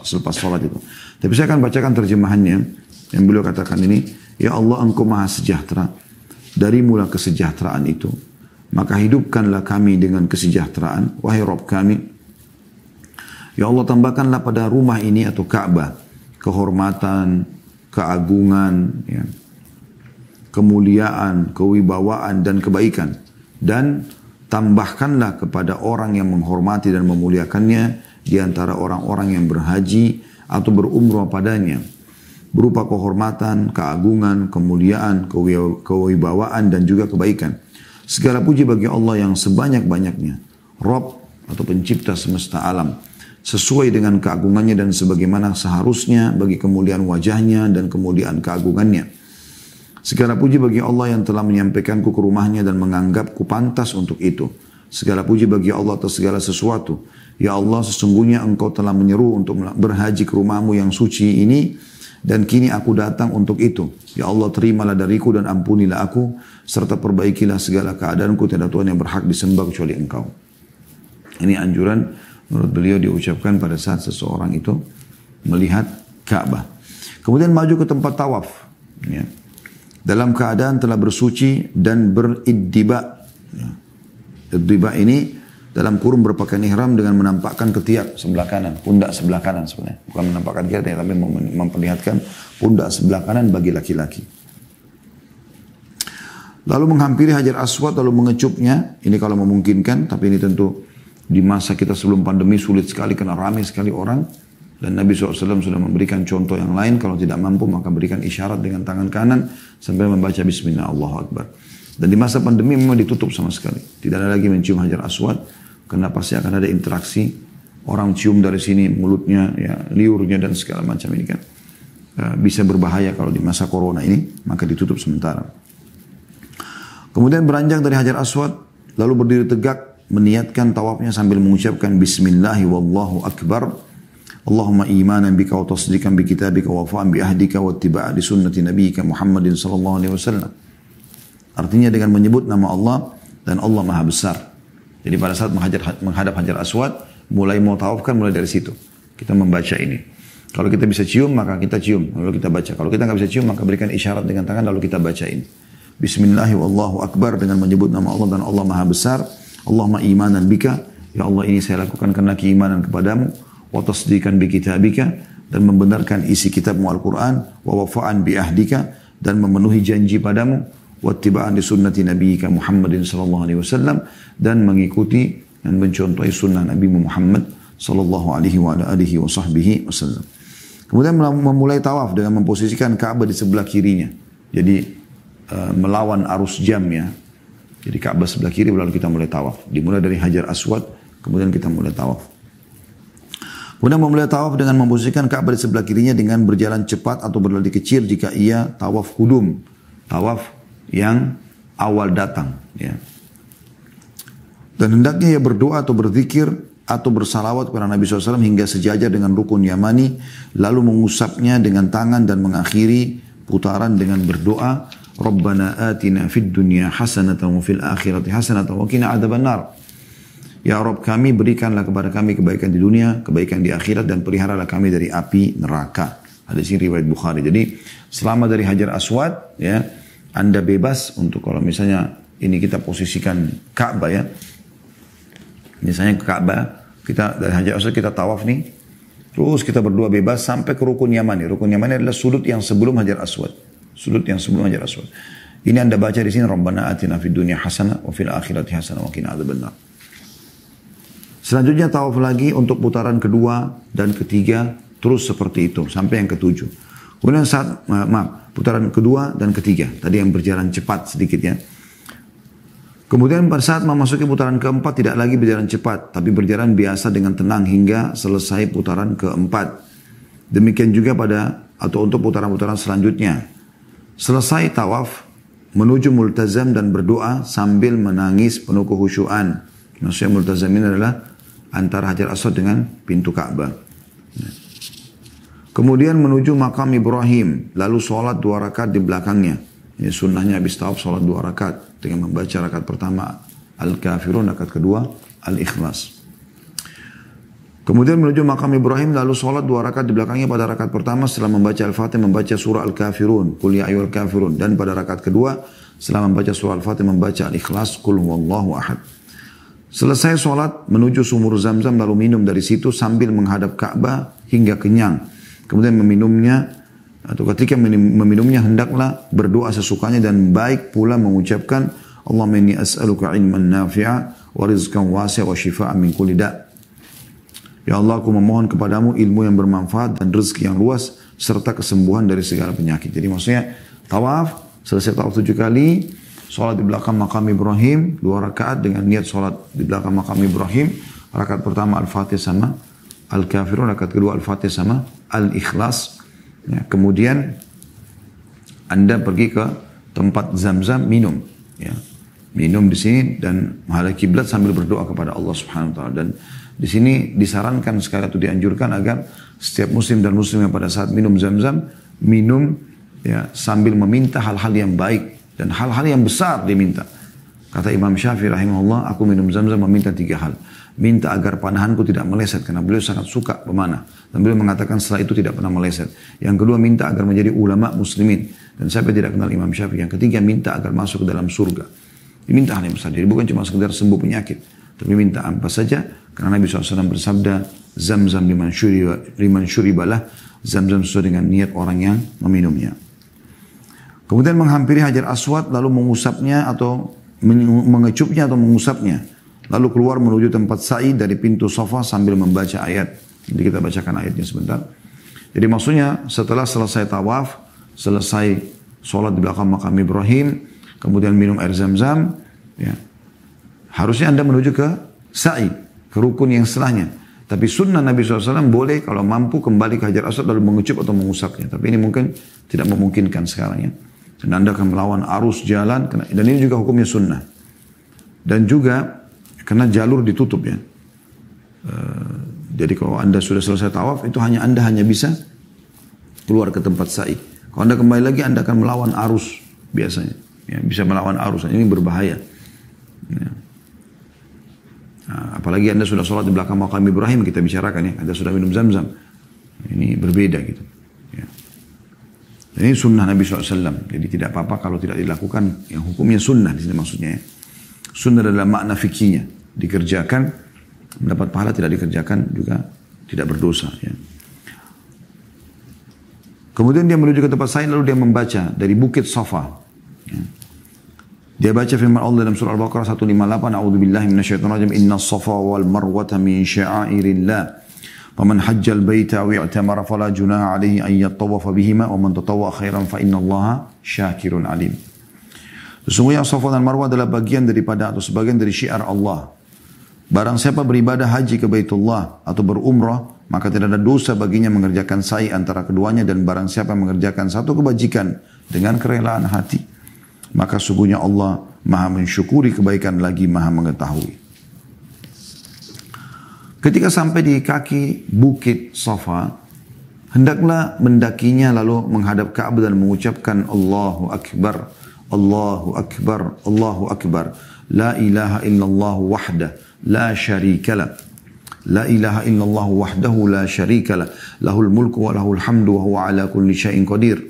selepas salat itu. Tapi saya akan bacakan terjemahannya yang beliau katakan ini, ya Allah engkau maha sejahtera. Dari mula kesejahteraan itu, maka hidupkanlah kami dengan kesejahteraan wahai Rob kami. Ya Allah tambahkanlah pada rumah ini atau Ka'bah kehormatan, keagungan, ya, kemuliaan, kewibawaan, dan kebaikan. Dan tambahkanlah kepada orang yang menghormati dan memuliakannya di antara orang-orang yang berhaji atau berumrah padanya. Berupa kehormatan, keagungan, kemuliaan, kewibawaan, dan juga kebaikan. Segala puji bagi Allah yang sebanyak-banyaknya. Rob atau pencipta semesta alam sesuai dengan keagungannya dan sebagaimana seharusnya bagi kemuliaan wajahnya dan kemuliaan keagungannya. Segala puji bagi Allah yang telah menyampaikanku ke rumahnya dan menganggapku pantas untuk itu. Segala puji bagi Allah atas segala sesuatu. Ya Allah, sesungguhnya engkau telah menyeru untuk berhaji ke rumahmu yang suci ini, dan kini aku datang untuk itu. Ya Allah, terimalah dariku dan ampunilah aku, serta perbaikilah segala keadaanku, tidak Tuhan yang berhak disembah kecuali engkau. Ini anjuran menurut beliau diucapkan pada saat seseorang itu melihat Ka'bah. Kemudian maju ke tempat tawaf. Ya dalam keadaan telah bersuci dan beriddiba. Ya. Iddiba ini dalam kurung berpakaian ihram dengan menampakkan ketiak sebelah kanan, pundak sebelah kanan sebenarnya. Bukan menampakkan ketiak tapi memperlihatkan pundak sebelah kanan bagi laki-laki. Lalu menghampiri Hajar Aswad lalu mengecupnya, ini kalau memungkinkan, tapi ini tentu di masa kita sebelum pandemi sulit sekali karena ramai sekali orang. Dan Nabi SAW sudah memberikan contoh yang lain, kalau tidak mampu maka berikan isyarat dengan tangan kanan sambil membaca Bismillah Allah Akbar. Dan di masa pandemi memang ditutup sama sekali. Tidak ada lagi mencium hajar aswad, karena pasti akan ada interaksi. Orang cium dari sini, mulutnya, ya, liurnya dan segala macam ini kan. Eh, bisa berbahaya kalau di masa corona ini, maka ditutup sementara. Kemudian beranjak dari hajar aswad, lalu berdiri tegak, meniatkan tawafnya sambil mengucapkan Bismillahirrahmanirrahim. Allahumma imanan bika wa tasdikan bi kitabika wa fa'an bi ahdika wa ittiba'a li sunnati nabiyyika Muhammadin sallallahu alaihi wasallam. Artinya dengan menyebut nama Allah dan Allah Maha Besar. Jadi pada saat menghajar, menghadap hajar aswad, mulai mau tawafkan mulai dari situ. Kita membaca ini. Kalau kita bisa cium, maka kita cium, lalu kita baca. Kalau kita nggak bisa cium, maka berikan isyarat dengan tangan, lalu kita baca ini. Bismillahi wallahu akbar dengan menyebut nama Allah dan Allah Maha Besar. Allahumma imanan bika. Ya Allah ini saya lakukan karena keimanan kepadamu wa tasdikan bi kitabika dan membenarkan isi kitabmu Al-Qur'an wa wafa'an bi ahdika dan memenuhi janji padamu wattiba'an li sunnati nabiyyika Muhammadin sallallahu alaihi wasallam dan mengikuti dan mencontohi sunnah Nabi Muhammad sallallahu alaihi wa alihi wa sahbihi wasallam. Kemudian memulai tawaf dengan memposisikan Ka'bah di sebelah kirinya. Jadi uh, melawan arus jam ya. Jadi Ka'bah sebelah kiri lalu kita mulai tawaf. Dimulai dari Hajar Aswad, kemudian kita mulai tawaf. Kemudian memulai tawaf dengan memposisikan Ka'bah di sebelah kirinya dengan berjalan cepat atau berlari kecil jika ia tawaf hudum. Tawaf yang awal datang. Ya. Dan hendaknya ia berdoa atau berzikir atau bersalawat kepada Nabi SAW hingga sejajar dengan rukun Yamani, lalu mengusapnya dengan tangan dan mengakhiri putaran dengan berdoa, Rabbana atina fid dunya hasanatamu fil akhirati hasanatamu Ya Rob kami berikanlah kepada kami kebaikan di dunia, kebaikan di akhirat dan peliharalah kami dari api neraka. Hadis ini riwayat Bukhari. Jadi selama dari Hajar Aswad ya Anda bebas untuk kalau misalnya ini kita posisikan Ka'bah ya. Misalnya ke Ka'bah kita dari Hajar Aswad kita tawaf nih. Terus kita berdua bebas sampai ke rukun Yamani. Rukun yaman adalah sudut yang sebelum Hajar Aswad. Sudut yang sebelum Hajar Aswad. Ini Anda baca di sini Rabbana atina fid dunya hasanah wa fil akhirati hasanah wa qina adzabannar. Selanjutnya tawaf lagi untuk putaran kedua dan ketiga terus seperti itu sampai yang ketujuh. Kemudian saat maaf putaran kedua dan ketiga tadi yang berjalan cepat sedikit ya. Kemudian pada saat memasuki putaran keempat tidak lagi berjalan cepat tapi berjalan biasa dengan tenang hingga selesai putaran keempat. Demikian juga pada atau untuk putaran-putaran selanjutnya. Selesai tawaf menuju multazam dan berdoa sambil menangis penuh kehusyuan. Maksudnya multazam ini adalah antara Hajar Aswad dengan pintu Ka'bah. Kemudian menuju makam Ibrahim, lalu sholat dua rakaat di belakangnya. Ini sunnahnya habis tawaf sholat dua rakaat dengan membaca rakaat pertama Al-Kafirun, rakaat kedua Al-Ikhlas. Kemudian menuju makam Ibrahim lalu sholat dua rakaat di belakangnya pada rakaat pertama setelah membaca Al-Fatih membaca surah Al-Kafirun, kuliah ya al kafirun dan pada rakaat kedua setelah membaca surah Al-Fatih membaca Al-Ikhlas, Qul Wallahu ahad. Selesai sholat menuju sumur zam-zam lalu minum dari situ sambil menghadap Ka'bah hingga kenyang. Kemudian meminumnya atau ketika meminumnya hendaklah berdoa sesukanya dan baik pula mengucapkan Allahumma inni as'aluka ilman nafi'a wa rizqan wasi'a wa shifa'a min kulli Ya Allah aku memohon kepadamu ilmu yang bermanfaat dan rezeki yang luas serta kesembuhan dari segala penyakit. Jadi maksudnya tawaf selesai tawaf tujuh kali sholat di belakang makam Ibrahim dua rakaat dengan niat sholat di belakang makam Ibrahim rakaat pertama al-fatih sama al-kafirun rakaat kedua al-fatih sama al-ikhlas ya, kemudian anda pergi ke tempat zam-zam minum ya minum di sini dan menghadap kiblat sambil berdoa kepada Allah Subhanahu wa taala dan di sini disarankan sekali atau dianjurkan agar setiap muslim dan muslimah pada saat minum zam-zam minum ya sambil meminta hal-hal yang baik dan hal-hal yang besar diminta. Kata Imam Syafi'i rahimahullah, aku minum zam-zam meminta tiga hal. Minta agar panahanku tidak meleset, karena beliau sangat suka pemanah. Dan beliau mengatakan setelah itu tidak pernah meleset. Yang kedua, minta agar menjadi ulama muslimin. Dan saya tidak kenal Imam Syafi'i. Yang ketiga, minta agar masuk ke dalam surga. Diminta hal yang besar. Jadi bukan cuma sekedar sembuh penyakit. Tapi minta apa saja, karena Nabi SAW bersabda, Zam-zam liman syuribalah, zam-zam sesuai dengan niat orang yang meminumnya. Kemudian menghampiri Hajar Aswad lalu mengusapnya atau mengecupnya atau mengusapnya. Lalu keluar menuju tempat sa'i dari pintu sofa sambil membaca ayat. Jadi kita bacakan ayatnya sebentar. Jadi maksudnya setelah selesai tawaf, selesai sholat di belakang makam Ibrahim, kemudian minum air zam-zam, ya, harusnya Anda menuju ke sa'i, ke rukun yang setelahnya. Tapi sunnah Nabi SAW boleh kalau mampu kembali ke Hajar Aswad lalu mengecup atau mengusapnya. Tapi ini mungkin tidak memungkinkan sekarang ya. Dan Anda akan melawan arus jalan. Dan ini juga hukumnya sunnah. Dan juga karena jalur ditutup ya. Eh, jadi kalau Anda sudah selesai tawaf, itu hanya Anda hanya bisa keluar ke tempat sa'i. Kalau Anda kembali lagi, Anda akan melawan arus biasanya. Ya, bisa melawan arus. Ini berbahaya. Ya. Nah, apalagi Anda sudah sholat di belakang makam Ibrahim, kita bicarakan ya. Anda sudah minum zam-zam. Ini berbeda gitu ini sunnah Nabi SAW. Jadi tidak apa-apa kalau tidak dilakukan. Yang hukumnya sunnah di sini maksudnya ya. Sunnah adalah makna fikinya. Dikerjakan, mendapat pahala tidak dikerjakan juga tidak berdosa. Ya. Kemudian dia menuju ke tempat saya lalu dia membaca dari bukit Safa. Ya. Dia baca firman Allah dalam surah Al-Baqarah 158, A'udzu billahi minasyaitonir rajim. Inna Safa wal Marwata min sya'airillah. ومن حج البيت أو اعتمر فلا جناح عليه أن يطوف بهما ومن تطوع خيرا فإن الله شاكر عليم Sesungguhnya Safa dan Marwah adalah bagian daripada atau sebagian dari syiar Allah. Barang siapa beribadah haji ke Baitullah atau berumrah, maka tidak ada dosa baginya mengerjakan sa'i antara keduanya dan barang siapa mengerjakan satu kebajikan dengan kerelaan hati. Maka sungguhnya Allah maha mensyukuri kebaikan lagi maha mengetahui. Ketika sampai di kaki bukit Safa, hendaklah mendakinya lalu menghadap Ka'bah dan mengucapkan Allahu Akbar, Allahu Akbar, Allahu Akbar. La ilaha illallah wahdah, la syarikalah. لا إله إلا الله وحده لا شريك له له Hamdu وله الحمد وهو على كل شيء قدير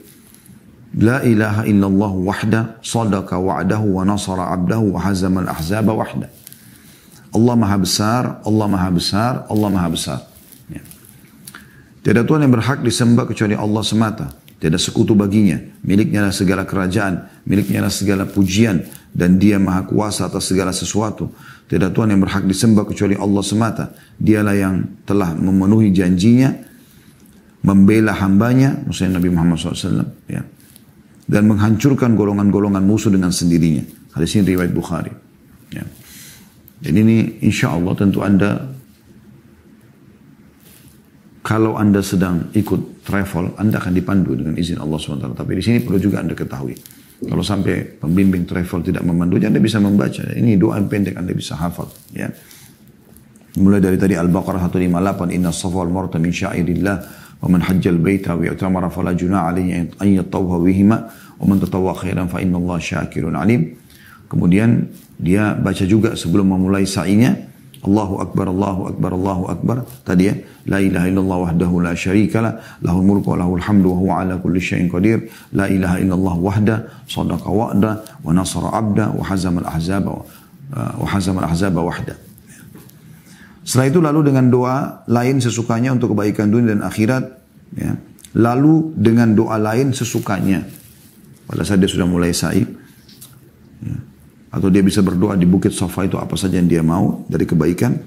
لا إله إلا الله وحده صدق وعده ونصر عبده وهزم Allah maha besar, Allah maha besar, Allah maha besar. Ya. Tiada Tuhan yang berhak disembah kecuali Allah semata. Tiada sekutu baginya. Miliknya adalah segala kerajaan. Miliknya adalah segala pujian. Dan dia maha kuasa atas segala sesuatu. Tiada Tuhan yang berhak disembah kecuali Allah semata. Dialah yang telah memenuhi janjinya. Membela hambanya. Maksudnya Nabi Muhammad SAW. Ya. Dan menghancurkan golongan-golongan musuh dengan sendirinya. Hadis ini riwayat Bukhari. Jadi ini insya Allah tentu Anda, kalau Anda sedang ikut travel, Anda akan dipandu dengan izin Allah SWT. Tapi di sini perlu juga Anda ketahui. Kalau sampai pembimbing travel tidak memandu, Anda bisa membaca. Ini doa pendek Anda bisa hafal. Ya. Mulai dari tadi Al-Baqarah 158, Inna safa al marta min syairillah, wa man hajjal baita wa i'tamara falajuna alihi an yattawha wihima, wa man tatawwa khairan fa inna Allah syakirun alim. Kemudian dia baca juga sebelum memulai sa'inya. Allahu Akbar, Allahu Akbar, Allahu Akbar. Tadi ya. La ilaha illallah wahdahu la syarikalah. Lahul mulku wa lahul hamdu wa huwa ala kulli syai'in qadir. La ilaha illallah wahda. Sadaqa wa'da. Wa nasara abda. Wa hazam al-ahzaba. Wa uh, hazam ahzaba wahda. Setelah itu lalu dengan doa lain sesukanya untuk kebaikan dunia dan akhirat. Ya. Lalu dengan doa lain sesukanya. Pada saat dia sudah mulai sa'i. Ya. Atau dia bisa berdoa di bukit sofa itu apa saja yang dia mau dari kebaikan.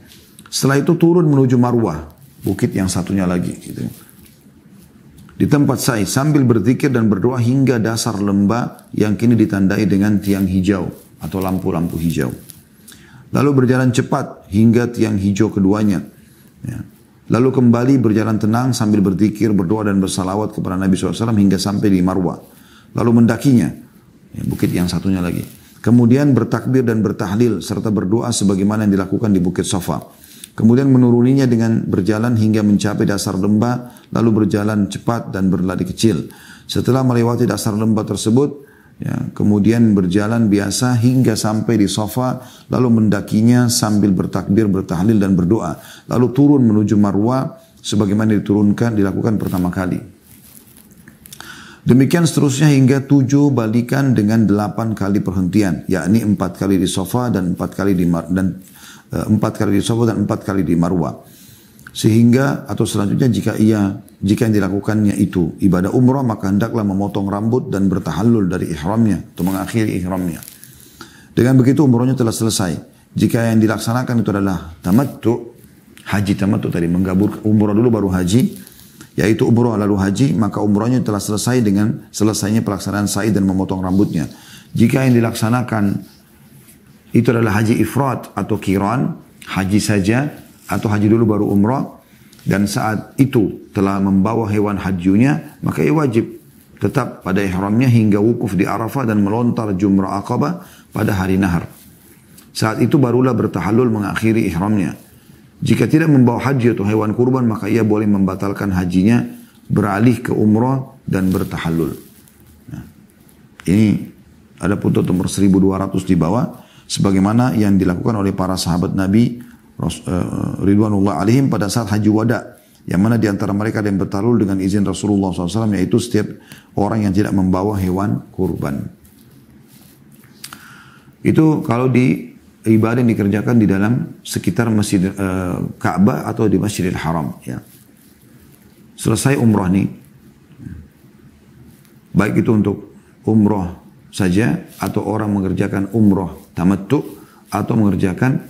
Setelah itu turun menuju Marwah, bukit yang satunya lagi. Gitu. Di tempat saya sambil berzikir dan berdoa hingga dasar lembah yang kini ditandai dengan tiang hijau atau lampu-lampu hijau. Lalu berjalan cepat hingga tiang hijau keduanya. Ya. Lalu kembali berjalan tenang sambil berzikir, berdoa dan bersalawat kepada Nabi SAW hingga sampai di Marwah. Lalu mendakinya, ya, bukit yang satunya lagi. Kemudian bertakbir dan bertahlil serta berdoa sebagaimana yang dilakukan di Bukit sofa. Kemudian menuruninya dengan berjalan hingga mencapai dasar lembah, lalu berjalan cepat dan berlari kecil. Setelah melewati dasar lembah tersebut, ya, kemudian berjalan biasa hingga sampai di sofa, lalu mendakinya sambil bertakbir, bertahlil dan berdoa. Lalu turun menuju marwah sebagaimana diturunkan, dilakukan pertama kali. Demikian seterusnya hingga tujuh balikan dengan delapan kali perhentian, yakni empat kali di sofa dan empat kali di mar dan eh, empat kali di sofa dan empat kali di marwa. Sehingga atau selanjutnya jika ia jika yang dilakukannya itu ibadah umrah maka hendaklah memotong rambut dan bertahalul dari ihramnya atau mengakhiri ihramnya. Dengan begitu umrohnya telah selesai. Jika yang dilaksanakan itu adalah tamattu, haji tamattu tadi menggabur umroh dulu baru haji, yaitu umroh lalu haji, maka umrohnya telah selesai dengan selesainya pelaksanaan sa'i dan memotong rambutnya. Jika yang dilaksanakan itu adalah haji ifrat atau kiran, haji saja atau haji dulu baru umroh, dan saat itu telah membawa hewan hajunya, maka ia wajib tetap pada ihramnya hingga wukuf di Arafah dan melontar jumrah akabah pada hari nahar. Saat itu barulah bertahalul mengakhiri ihramnya. Jika tidak membawa haji atau hewan kurban, maka ia boleh membatalkan hajinya, beralih ke umrah dan bertahalul. Nah, ini ada putut nomor 1200 di bawah, sebagaimana yang dilakukan oleh para sahabat Nabi eh, eh, Ridwanullah alaihim pada saat haji wada. Yang mana di antara mereka ada yang bertahlul dengan izin Rasulullah SAW, yaitu setiap orang yang tidak membawa hewan kurban. Itu kalau di ibadah yang dikerjakan di dalam sekitar masjid uh, Ka'bah atau di Masjidil Haram ya. Selesai umroh nih, baik itu untuk umroh saja atau orang mengerjakan umroh tamattu atau mengerjakan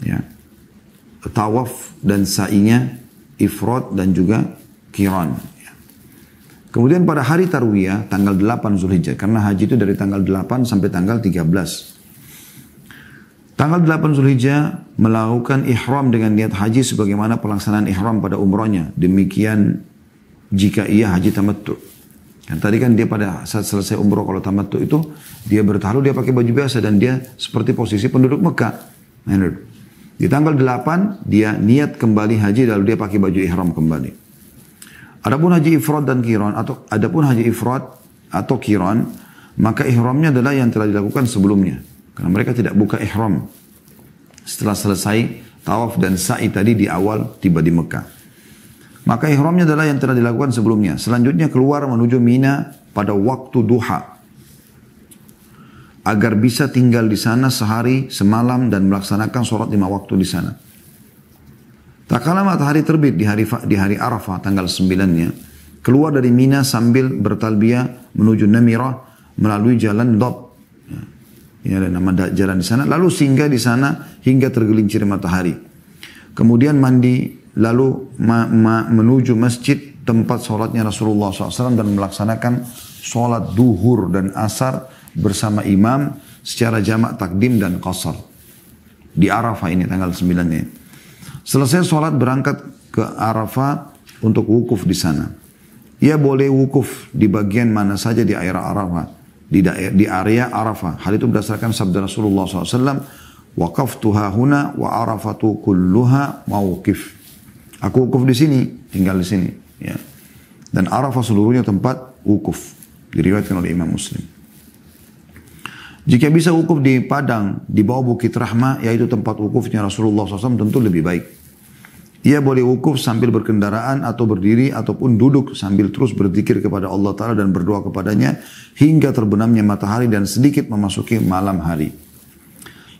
ya, tawaf dan sa'inya ifrod dan juga kiran. Ya. Kemudian pada hari tarwiyah tanggal 8 Zulhijjah karena haji itu dari tanggal 8 sampai tanggal 13. Tanggal 8 Zulhijjah melakukan ihram dengan niat haji sebagaimana pelaksanaan ihram pada umrohnya. Demikian jika ia haji tamattu. Yang tadi kan dia pada saat selesai umroh kalau tamattu itu dia bertahalul dia pakai baju biasa dan dia seperti posisi penduduk Mekah. Nah, Di tanggal 8 dia niat kembali haji lalu dia pakai baju ihram kembali. Adapun haji ifrad dan kiron atau adapun haji ifrad atau kiron maka ihramnya adalah yang telah dilakukan sebelumnya karena mereka tidak buka ihram. Setelah selesai tawaf dan sa'i tadi di awal tiba di Mekah. Maka ihramnya adalah yang telah dilakukan sebelumnya. Selanjutnya keluar menuju Mina pada waktu duha. Agar bisa tinggal di sana sehari, semalam dan melaksanakan sholat lima waktu di sana. Tak kala matahari terbit di hari di hari Arafah tanggal sembilannya, keluar dari Mina sambil bertalbiah menuju Namirah melalui jalan Dab ini ada nama jalan di sana. Lalu singgah di sana hingga tergelincir matahari. Kemudian mandi, lalu ma ma menuju masjid tempat sholatnya Rasulullah SAW dan melaksanakan sholat duhur dan asar bersama imam secara jamak takdim dan qasar. Di Arafah ini tanggal 9 ini. Selesai sholat berangkat ke Arafah untuk wukuf di sana. Ia boleh wukuf di bagian mana saja di air Arafah di, daer, di area Arafah. Hal itu berdasarkan sabda Rasulullah SAW, Wakaf huna wa arafatu kulluha mawqif. Aku wukuf di sini, tinggal di sini. Ya. Dan Arafah seluruhnya tempat wukuf. Diriwayatkan oleh Imam Muslim. Jika bisa wukuf di Padang, di bawah Bukit Rahmah, yaitu tempat wukufnya Rasulullah SAW tentu lebih baik. Ia boleh wukuf sambil berkendaraan atau berdiri ataupun duduk sambil terus berzikir kepada Allah Ta'ala dan berdoa kepadanya hingga terbenamnya matahari dan sedikit memasuki malam hari.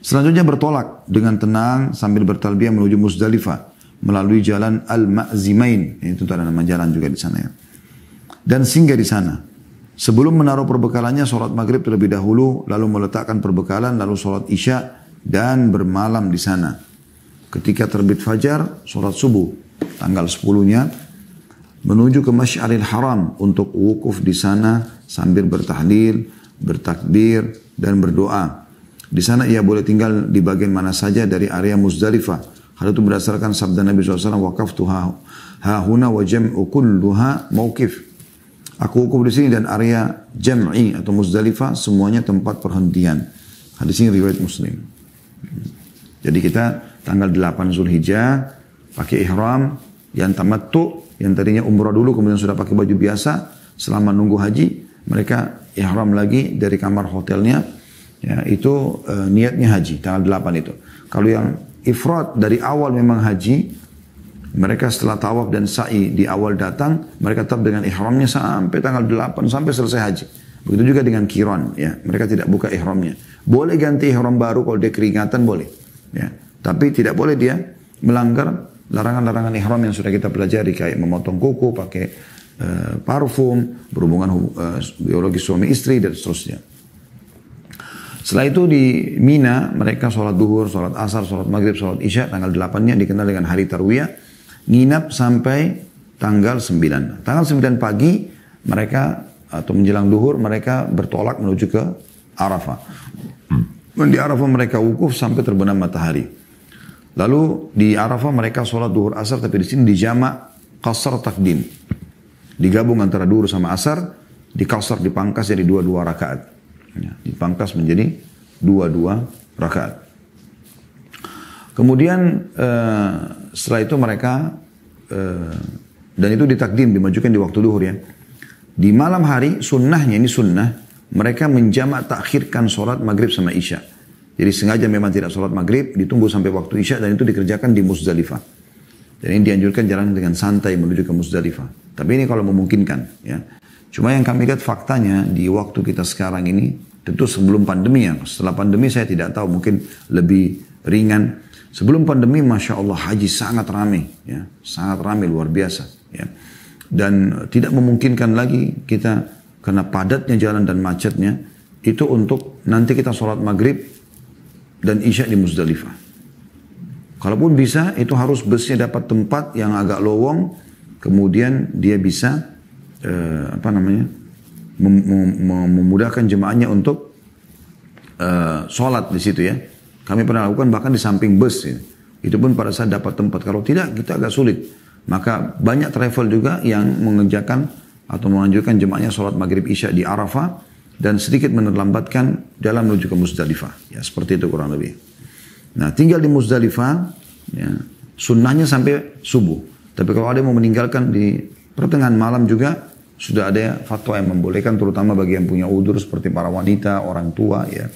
Selanjutnya bertolak dengan tenang sambil bertalbiah menuju Musdalifah melalui jalan Al-Ma'zimain. tentu ada nama jalan juga di sana ya. Dan singgah di sana. Sebelum menaruh perbekalannya, sholat maghrib terlebih dahulu, lalu meletakkan perbekalan, lalu sholat isya, dan bermalam di sana ketika terbit fajar, sholat subuh, tanggal 10-nya, menuju ke Masyaril Haram untuk wukuf di sana sambil bertahlil, bertakbir, dan berdoa. Di sana ia boleh tinggal di bagian mana saja dari area Muzdalifah. Hal itu berdasarkan sabda Nabi SAW, wakaf tuha hahuna wa jam'u kulluha mawkif. Aku wukuf di sini dan area jam'i atau Muzdalifah semuanya tempat perhentian. Hadis ini riwayat Muslim. Jadi kita tanggal 8 Zulhijjah, pakai ihram, yang tamattu, yang tadinya umrah dulu kemudian sudah pakai baju biasa, selama nunggu haji, mereka ihram lagi dari kamar hotelnya, ya, itu e, niatnya haji, tanggal 8 itu. Kalau yang ifrat dari awal memang haji, mereka setelah tawaf dan sa'i di awal datang, mereka tetap dengan ihramnya sampai tanggal 8 sampai selesai haji. Begitu juga dengan kiron, ya. Mereka tidak buka ihramnya. Boleh ganti ihram baru kalau dia keringatan boleh. Ya. Tapi tidak boleh dia melanggar larangan-larangan ihram yang sudah kita pelajari kayak memotong kuku, pakai uh, parfum, berhubungan uh, eh, biologis suami istri dan seterusnya. Setelah itu di Mina mereka sholat duhur, sholat asar, sholat maghrib, sholat isya tanggal 8-nya dikenal dengan hari tarwiyah. Nginap sampai tanggal sembilan. Tanggal sembilan pagi mereka atau menjelang duhur mereka bertolak menuju ke Arafah. di Arafah mereka wukuf sampai terbenam matahari. Lalu di Arafah mereka sholat duhur asar tapi di sini dijama' kasar takdim. Digabung antara duhur sama asar, di dikasar dipangkas jadi dua-dua rakaat. Ya, dipangkas menjadi dua-dua rakaat. Kemudian eh, setelah itu mereka eh, dan itu ditakdim dimajukan di waktu duhur ya. Di malam hari sunnahnya ini sunnah mereka menjamak takhirkan sholat maghrib sama isya. Jadi sengaja memang tidak sholat maghrib, ditunggu sampai waktu isya dan itu dikerjakan di Musdalifah. Dan ini dianjurkan jalan dengan santai menuju ke Musdalifah. Tapi ini kalau memungkinkan ya. Cuma yang kami lihat faktanya di waktu kita sekarang ini, tentu sebelum pandemi ya. Setelah pandemi saya tidak tahu mungkin lebih ringan. Sebelum pandemi Masya Allah haji sangat ramai ya. Sangat ramai luar biasa ya. Dan tidak memungkinkan lagi kita karena padatnya jalan dan macetnya itu untuk nanti kita sholat maghrib dan Isya di Muzdalifah. Kalaupun bisa, itu harus busnya dapat tempat yang agak lowong, kemudian dia bisa uh, apa namanya mem mem memudahkan jemaahnya untuk uh, sholat di situ ya. Kami pernah lakukan bahkan di samping bus. Ya. Itu pun pada saat dapat tempat. Kalau tidak, kita agak sulit. Maka banyak travel juga yang mengerjakan atau menganjurkan jemaahnya sholat maghrib isya di Arafah dan sedikit menerlambatkan dalam menuju ke Muzdalifah. Ya, seperti itu kurang lebih. Nah, tinggal di Muzdalifah, ya, sunnahnya sampai subuh. Tapi kalau ada yang mau meninggalkan di pertengahan malam juga, sudah ada fatwa yang membolehkan, terutama bagi yang punya udur seperti para wanita, orang tua, ya.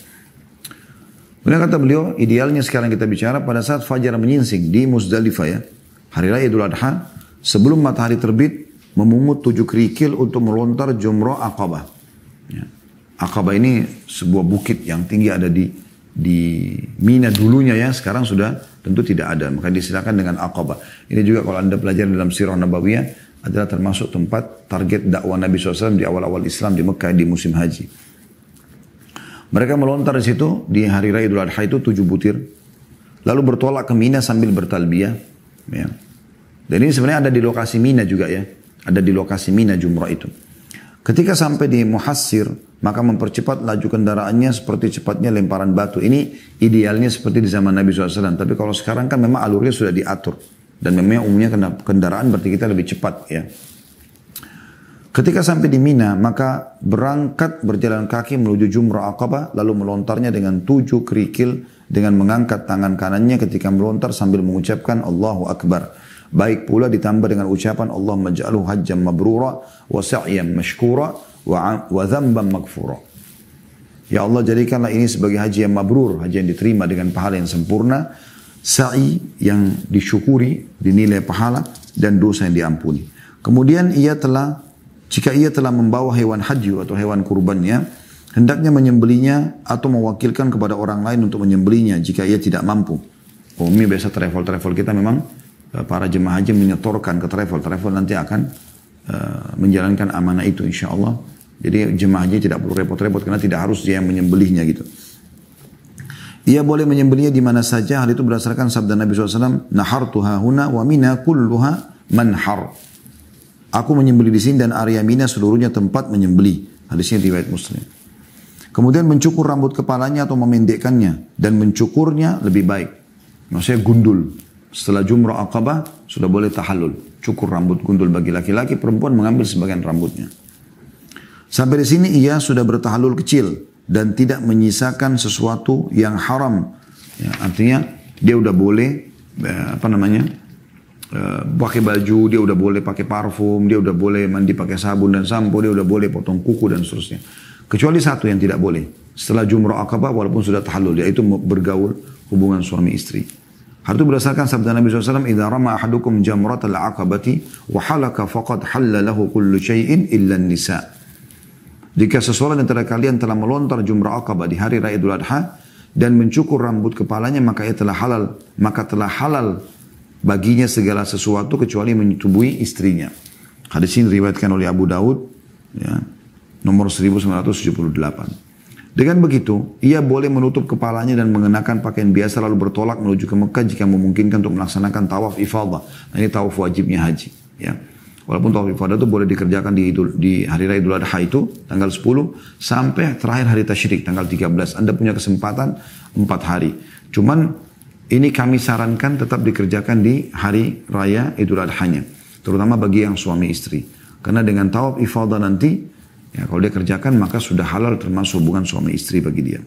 Kemudian kata beliau, idealnya sekarang kita bicara pada saat fajar menyingsing di Muzdalifah ya. Hari Raya Idul Adha, sebelum matahari terbit, memungut tujuh kerikil untuk melontar jumroh akabah. Ya. Akaba ini sebuah bukit yang tinggi ada di di Mina dulunya ya, sekarang sudah tentu tidak ada. Maka disilakan dengan Akaba. Ini juga kalau Anda pelajari dalam Sirah Nabawiyah adalah termasuk tempat target dakwah Nabi SAW di awal-awal Islam di Mekah di musim haji. Mereka melontar di situ di hari raya Idul Adha itu tujuh butir. Lalu bertolak ke Mina sambil bertalbiyah. Ya. Dan ini sebenarnya ada di lokasi Mina juga ya. Ada di lokasi Mina jumrah itu. Ketika sampai di Muhassir, maka mempercepat laju kendaraannya seperti cepatnya lemparan batu. Ini idealnya seperti di zaman Nabi SAW. Tapi kalau sekarang kan memang alurnya sudah diatur. Dan memang umumnya kendaraan berarti kita lebih cepat ya. Ketika sampai di Mina, maka berangkat berjalan kaki menuju Jumrah Aqabah, lalu melontarnya dengan tujuh kerikil dengan mengangkat tangan kanannya ketika melontar sambil mengucapkan Allahu Akbar. Baik pula ditambah dengan ucapan Allah maj'alu hajjam mabrura wa sa'yan mashkura wa, wa dhanban maghfura. Ya Allah jadikanlah ini sebagai haji yang mabrur, haji yang diterima dengan pahala yang sempurna, sa'i yang disyukuri, dinilai pahala dan dosa yang diampuni. Kemudian ia telah jika ia telah membawa hewan haji atau hewan kurbannya, hendaknya menyembelinya atau mewakilkan kepada orang lain untuk menyembelinya jika ia tidak mampu. Umi oh, biasa travel-travel kita memang para jemaah haji menyetorkan ke travel. Travel nanti akan uh, menjalankan amanah itu insya Allah. Jadi jemaah haji tidak perlu repot-repot karena tidak harus dia yang menyembelihnya gitu. Ia boleh menyembelihnya di mana saja. Hal itu berdasarkan sabda Nabi SAW. Nahar tuha huna wa mina kulluha manhar. Aku menyembelih di sini dan area mina seluruhnya tempat menyembelih. Hadisnya riwayat Muslim. Kemudian mencukur rambut kepalanya atau memendekkannya. Dan mencukurnya lebih baik. Maksudnya gundul. Setelah jumrah akabah, sudah boleh tahallul. Cukur rambut gundul bagi laki-laki, perempuan mengambil sebagian rambutnya. Sampai di sini ia sudah bertahalul kecil dan tidak menyisakan sesuatu yang haram. Ya, artinya dia udah boleh ya, apa namanya ya, pakai baju, dia udah boleh pakai parfum, dia udah boleh mandi pakai sabun dan sampo, dia udah boleh potong kuku dan seterusnya. Kecuali satu yang tidak boleh. Setelah jumrah akabah walaupun sudah tahallul, yaitu bergaul hubungan suami istri. Hal itu berdasarkan sabda Nabi SAW, "Idza rama ahadukum jamratal aqabati wa halaka faqad halla lahu kullu syai'in illa nisa." Jika seseorang antara kalian telah melontar jumrah akabah di hari raya Idul Adha dan mencukur rambut kepalanya maka ia telah halal maka telah halal baginya segala sesuatu kecuali menyetubui istrinya. Hadis ini diriwayatkan oleh Abu Daud ya, nomor 1978. Dengan begitu, ia boleh menutup kepalanya dan mengenakan pakaian biasa lalu bertolak menuju ke Mekah jika memungkinkan untuk melaksanakan tawaf ifadah. Nah, ini tawaf wajibnya haji. Ya. Walaupun tawaf ifadah itu boleh dikerjakan di, idul, di hari raya Idul Adha itu tanggal 10 sampai terakhir hari tasyrik tanggal 13. Anda punya kesempatan 4 hari. Cuman ini kami sarankan tetap dikerjakan di hari raya Idul adha Adhanya, terutama bagi yang suami istri. Karena dengan tawaf ifadah nanti Ya, kalau dia kerjakan maka sudah halal termasuk hubungan suami istri bagi dia.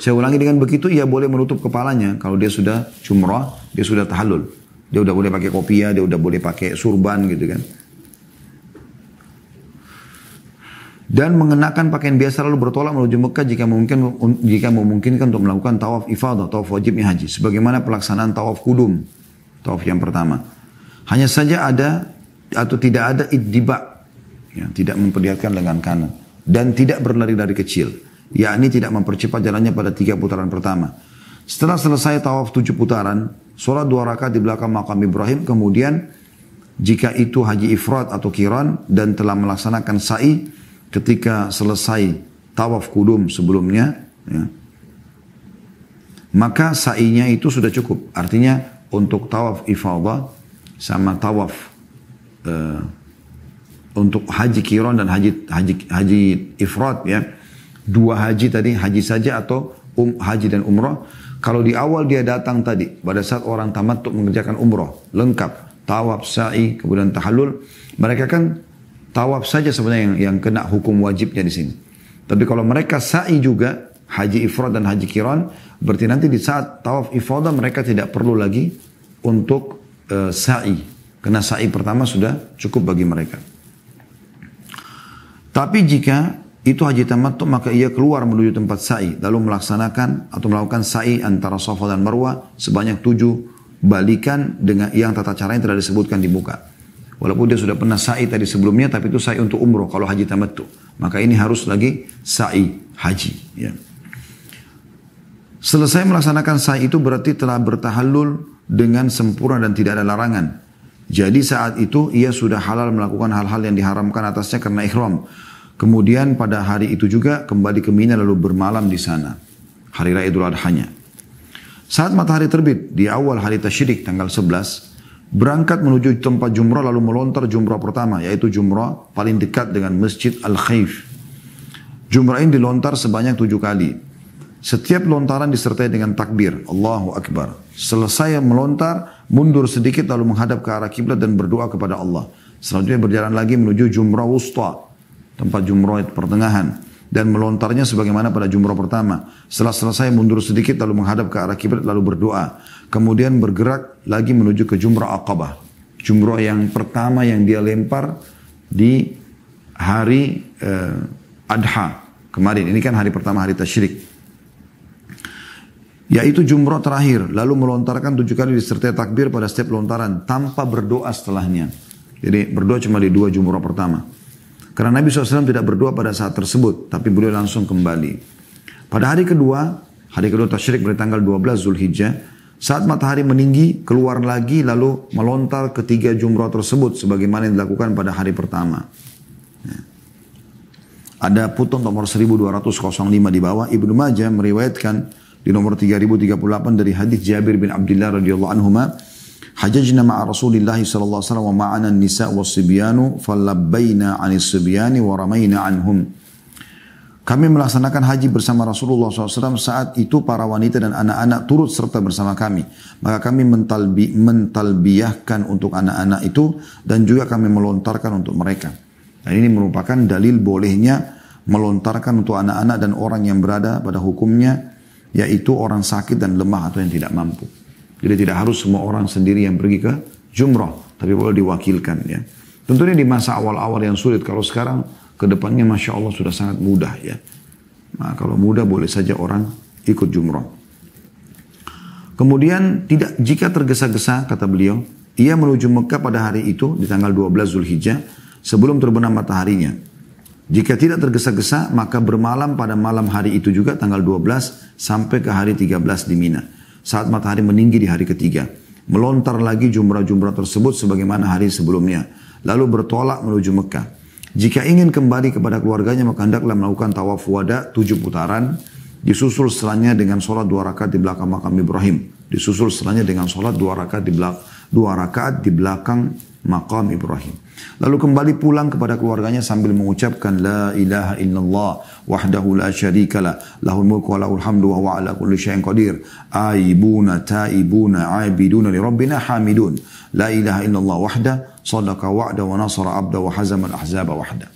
Saya ulangi dengan begitu ia boleh menutup kepalanya kalau dia sudah cumrah, dia sudah tahallul. Dia udah boleh pakai kopiah, ya, dia udah boleh pakai surban gitu kan. Dan mengenakan pakaian biasa lalu bertolak menuju Mekah jika mungkin jika memungkinkan untuk melakukan tawaf ifadah, tawaf wajibnya haji. Sebagaimana pelaksanaan tawaf kudum, tawaf yang pertama. Hanya saja ada atau tidak ada iddibak ya, tidak memperlihatkan lengan kanan dan tidak berlari dari kecil yakni tidak mempercepat jalannya pada tiga putaran pertama setelah selesai tawaf tujuh putaran sholat dua rakaat di belakang makam Ibrahim kemudian jika itu haji ifrat atau kiran dan telah melaksanakan sa'i ketika selesai tawaf kudum sebelumnya ya, maka sa'inya itu sudah cukup artinya untuk tawaf ifadah sama tawaf eh, untuk haji kiron dan haji haji haji ifrat ya. Dua haji tadi haji saja atau um, haji dan umroh. Kalau di awal dia datang tadi pada saat orang tamat untuk mengerjakan umroh lengkap tawaf sa'i kemudian tahallul mereka kan tawaf saja sebenarnya yang, yang kena hukum wajibnya di sini. Tapi kalau mereka sa'i juga haji Ifrod dan haji kiron berarti nanti di saat tawaf ifadah mereka tidak perlu lagi untuk uh, sa'i karena sa'i pertama sudah cukup bagi mereka. Tapi jika itu haji tamattu maka ia keluar menuju tempat sa'i lalu melaksanakan atau melakukan sa'i antara Safa dan Marwa sebanyak tujuh balikan dengan yang tata cara yang telah disebutkan di muka. Walaupun dia sudah pernah sa'i tadi sebelumnya tapi itu sa'i untuk umroh kalau haji tamattu. Maka ini harus lagi sa'i haji ya. Selesai melaksanakan sa'i itu berarti telah bertahallul dengan sempurna dan tidak ada larangan. Jadi saat itu ia sudah halal melakukan hal-hal yang diharamkan atasnya karena ihram. Kemudian pada hari itu juga kembali ke Mina lalu bermalam di sana. Hari Raya Idul Adhanya. Saat matahari terbit di awal hari Tasyirik tanggal 11, berangkat menuju tempat jumrah lalu melontar jumrah pertama yaitu jumrah paling dekat dengan Masjid Al-Khaif. Jumrah ini dilontar sebanyak tujuh kali. Setiap lontaran disertai dengan takbir. Allahu Akbar. Selesai melontar, mundur sedikit lalu menghadap ke arah kiblat dan berdoa kepada Allah. Selanjutnya berjalan lagi menuju jumrah wusta. Tempat jumrah pertengahan. Dan melontarnya sebagaimana pada jumrah pertama. Setelah selesai mundur sedikit lalu menghadap ke arah kiblat lalu berdoa. Kemudian bergerak lagi menuju ke jumrah akabah. Jumrah yang pertama yang dia lempar di hari eh, adha kemarin. Ini kan hari pertama hari tasyrik yaitu jumroh terakhir lalu melontarkan tujuh kali disertai takbir pada setiap lontaran tanpa berdoa setelahnya jadi berdoa cuma di dua jumroh pertama karena Nabi SAW tidak berdoa pada saat tersebut tapi beliau langsung kembali pada hari kedua hari kedua tasyrik tanggal 12 Zulhijjah saat matahari meninggi keluar lagi lalu melontar ketiga jumroh tersebut sebagaimana yang dilakukan pada hari pertama ya. ada putung nomor 1205 di bawah Ibnu Majah meriwayatkan di nomor 3038 dari hadis Jabir bin Abdullah radhiyallahu anhu Hajajna ma'a Rasulillah sallallahu alaihi wasallam wa ma'ana nisa was-sibyanu falabbaina 'anis sibyani wa ramaina anhum. Kami melaksanakan haji bersama Rasulullah SAW saat itu para wanita dan anak-anak turut serta bersama kami. Maka kami mentalbi, mentalbiyahkan untuk anak-anak itu dan juga kami melontarkan untuk mereka. Dan ini merupakan dalil bolehnya melontarkan untuk anak-anak dan orang yang berada pada hukumnya yaitu orang sakit dan lemah atau yang tidak mampu. Jadi tidak harus semua orang sendiri yang pergi ke jumrah, tapi boleh diwakilkan ya. Tentunya di masa awal-awal yang sulit, kalau sekarang kedepannya Masya Allah sudah sangat mudah ya. Nah, kalau mudah boleh saja orang ikut jumrah. Kemudian tidak jika tergesa-gesa kata beliau, ia menuju Mekah pada hari itu di tanggal 12 Zulhijjah sebelum terbenam mataharinya jika tidak tergesa-gesa, maka bermalam pada malam hari itu juga tanggal 12 sampai ke hari 13 di Mina. Saat matahari meninggi di hari ketiga. Melontar lagi jumrah-jumrah tersebut sebagaimana hari sebelumnya. Lalu bertolak menuju Mekah. Jika ingin kembali kepada keluarganya, maka hendaklah melakukan tawaf wada tujuh putaran. Disusul setelahnya dengan sholat dua rakaat di belakang makam Ibrahim. Disusul setelahnya dengan sholat dua rakaat di belakang, dua rakaat di belakang makam Ibrahim. Lalu kembali pulang kepada keluarganya sambil mengucapkan La ilaha illallah wahdahu la syarikala lahul mulku wa lahul hamdu wa ala kulli syai'in qadir. Aibuna taibuna aibiduna li rabbina hamidun. La ilaha illallah wahda sadaqa wa'da wa nasara abda wa hazama al-ahzaba wahda.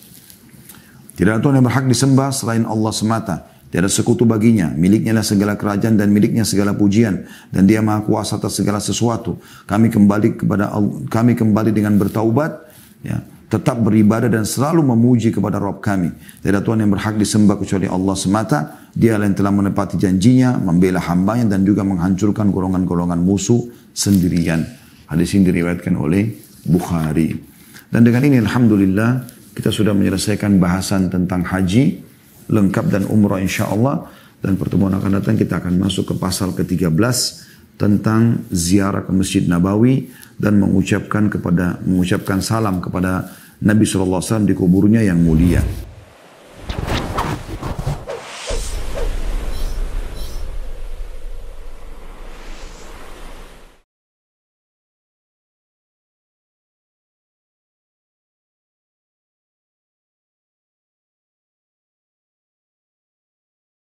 Tidak ada Tuhan yang berhak disembah selain Allah semata. tidak ada sekutu baginya, miliknya lah segala kerajaan dan miliknya segala pujian dan dia maha kuasa atas segala sesuatu. Kami kembali kepada kami kembali dengan bertaubat Ya. Tetap beribadah dan selalu memuji kepada Rob kami. Tidak Tuhan yang berhak disembah kecuali Allah semata. Dia yang telah menepati janjinya, membela hambanya dan juga menghancurkan golongan-golongan musuh sendirian. Hadis ini diriwayatkan oleh Bukhari. Dan dengan ini Alhamdulillah kita sudah menyelesaikan bahasan tentang haji lengkap dan umrah insya Allah. Dan pertemuan akan datang kita akan masuk ke pasal ke-13 tentang ziarah ke Masjid Nabawi dan mengucapkan kepada mengucapkan salam kepada Nabi SAW di kuburnya yang mulia.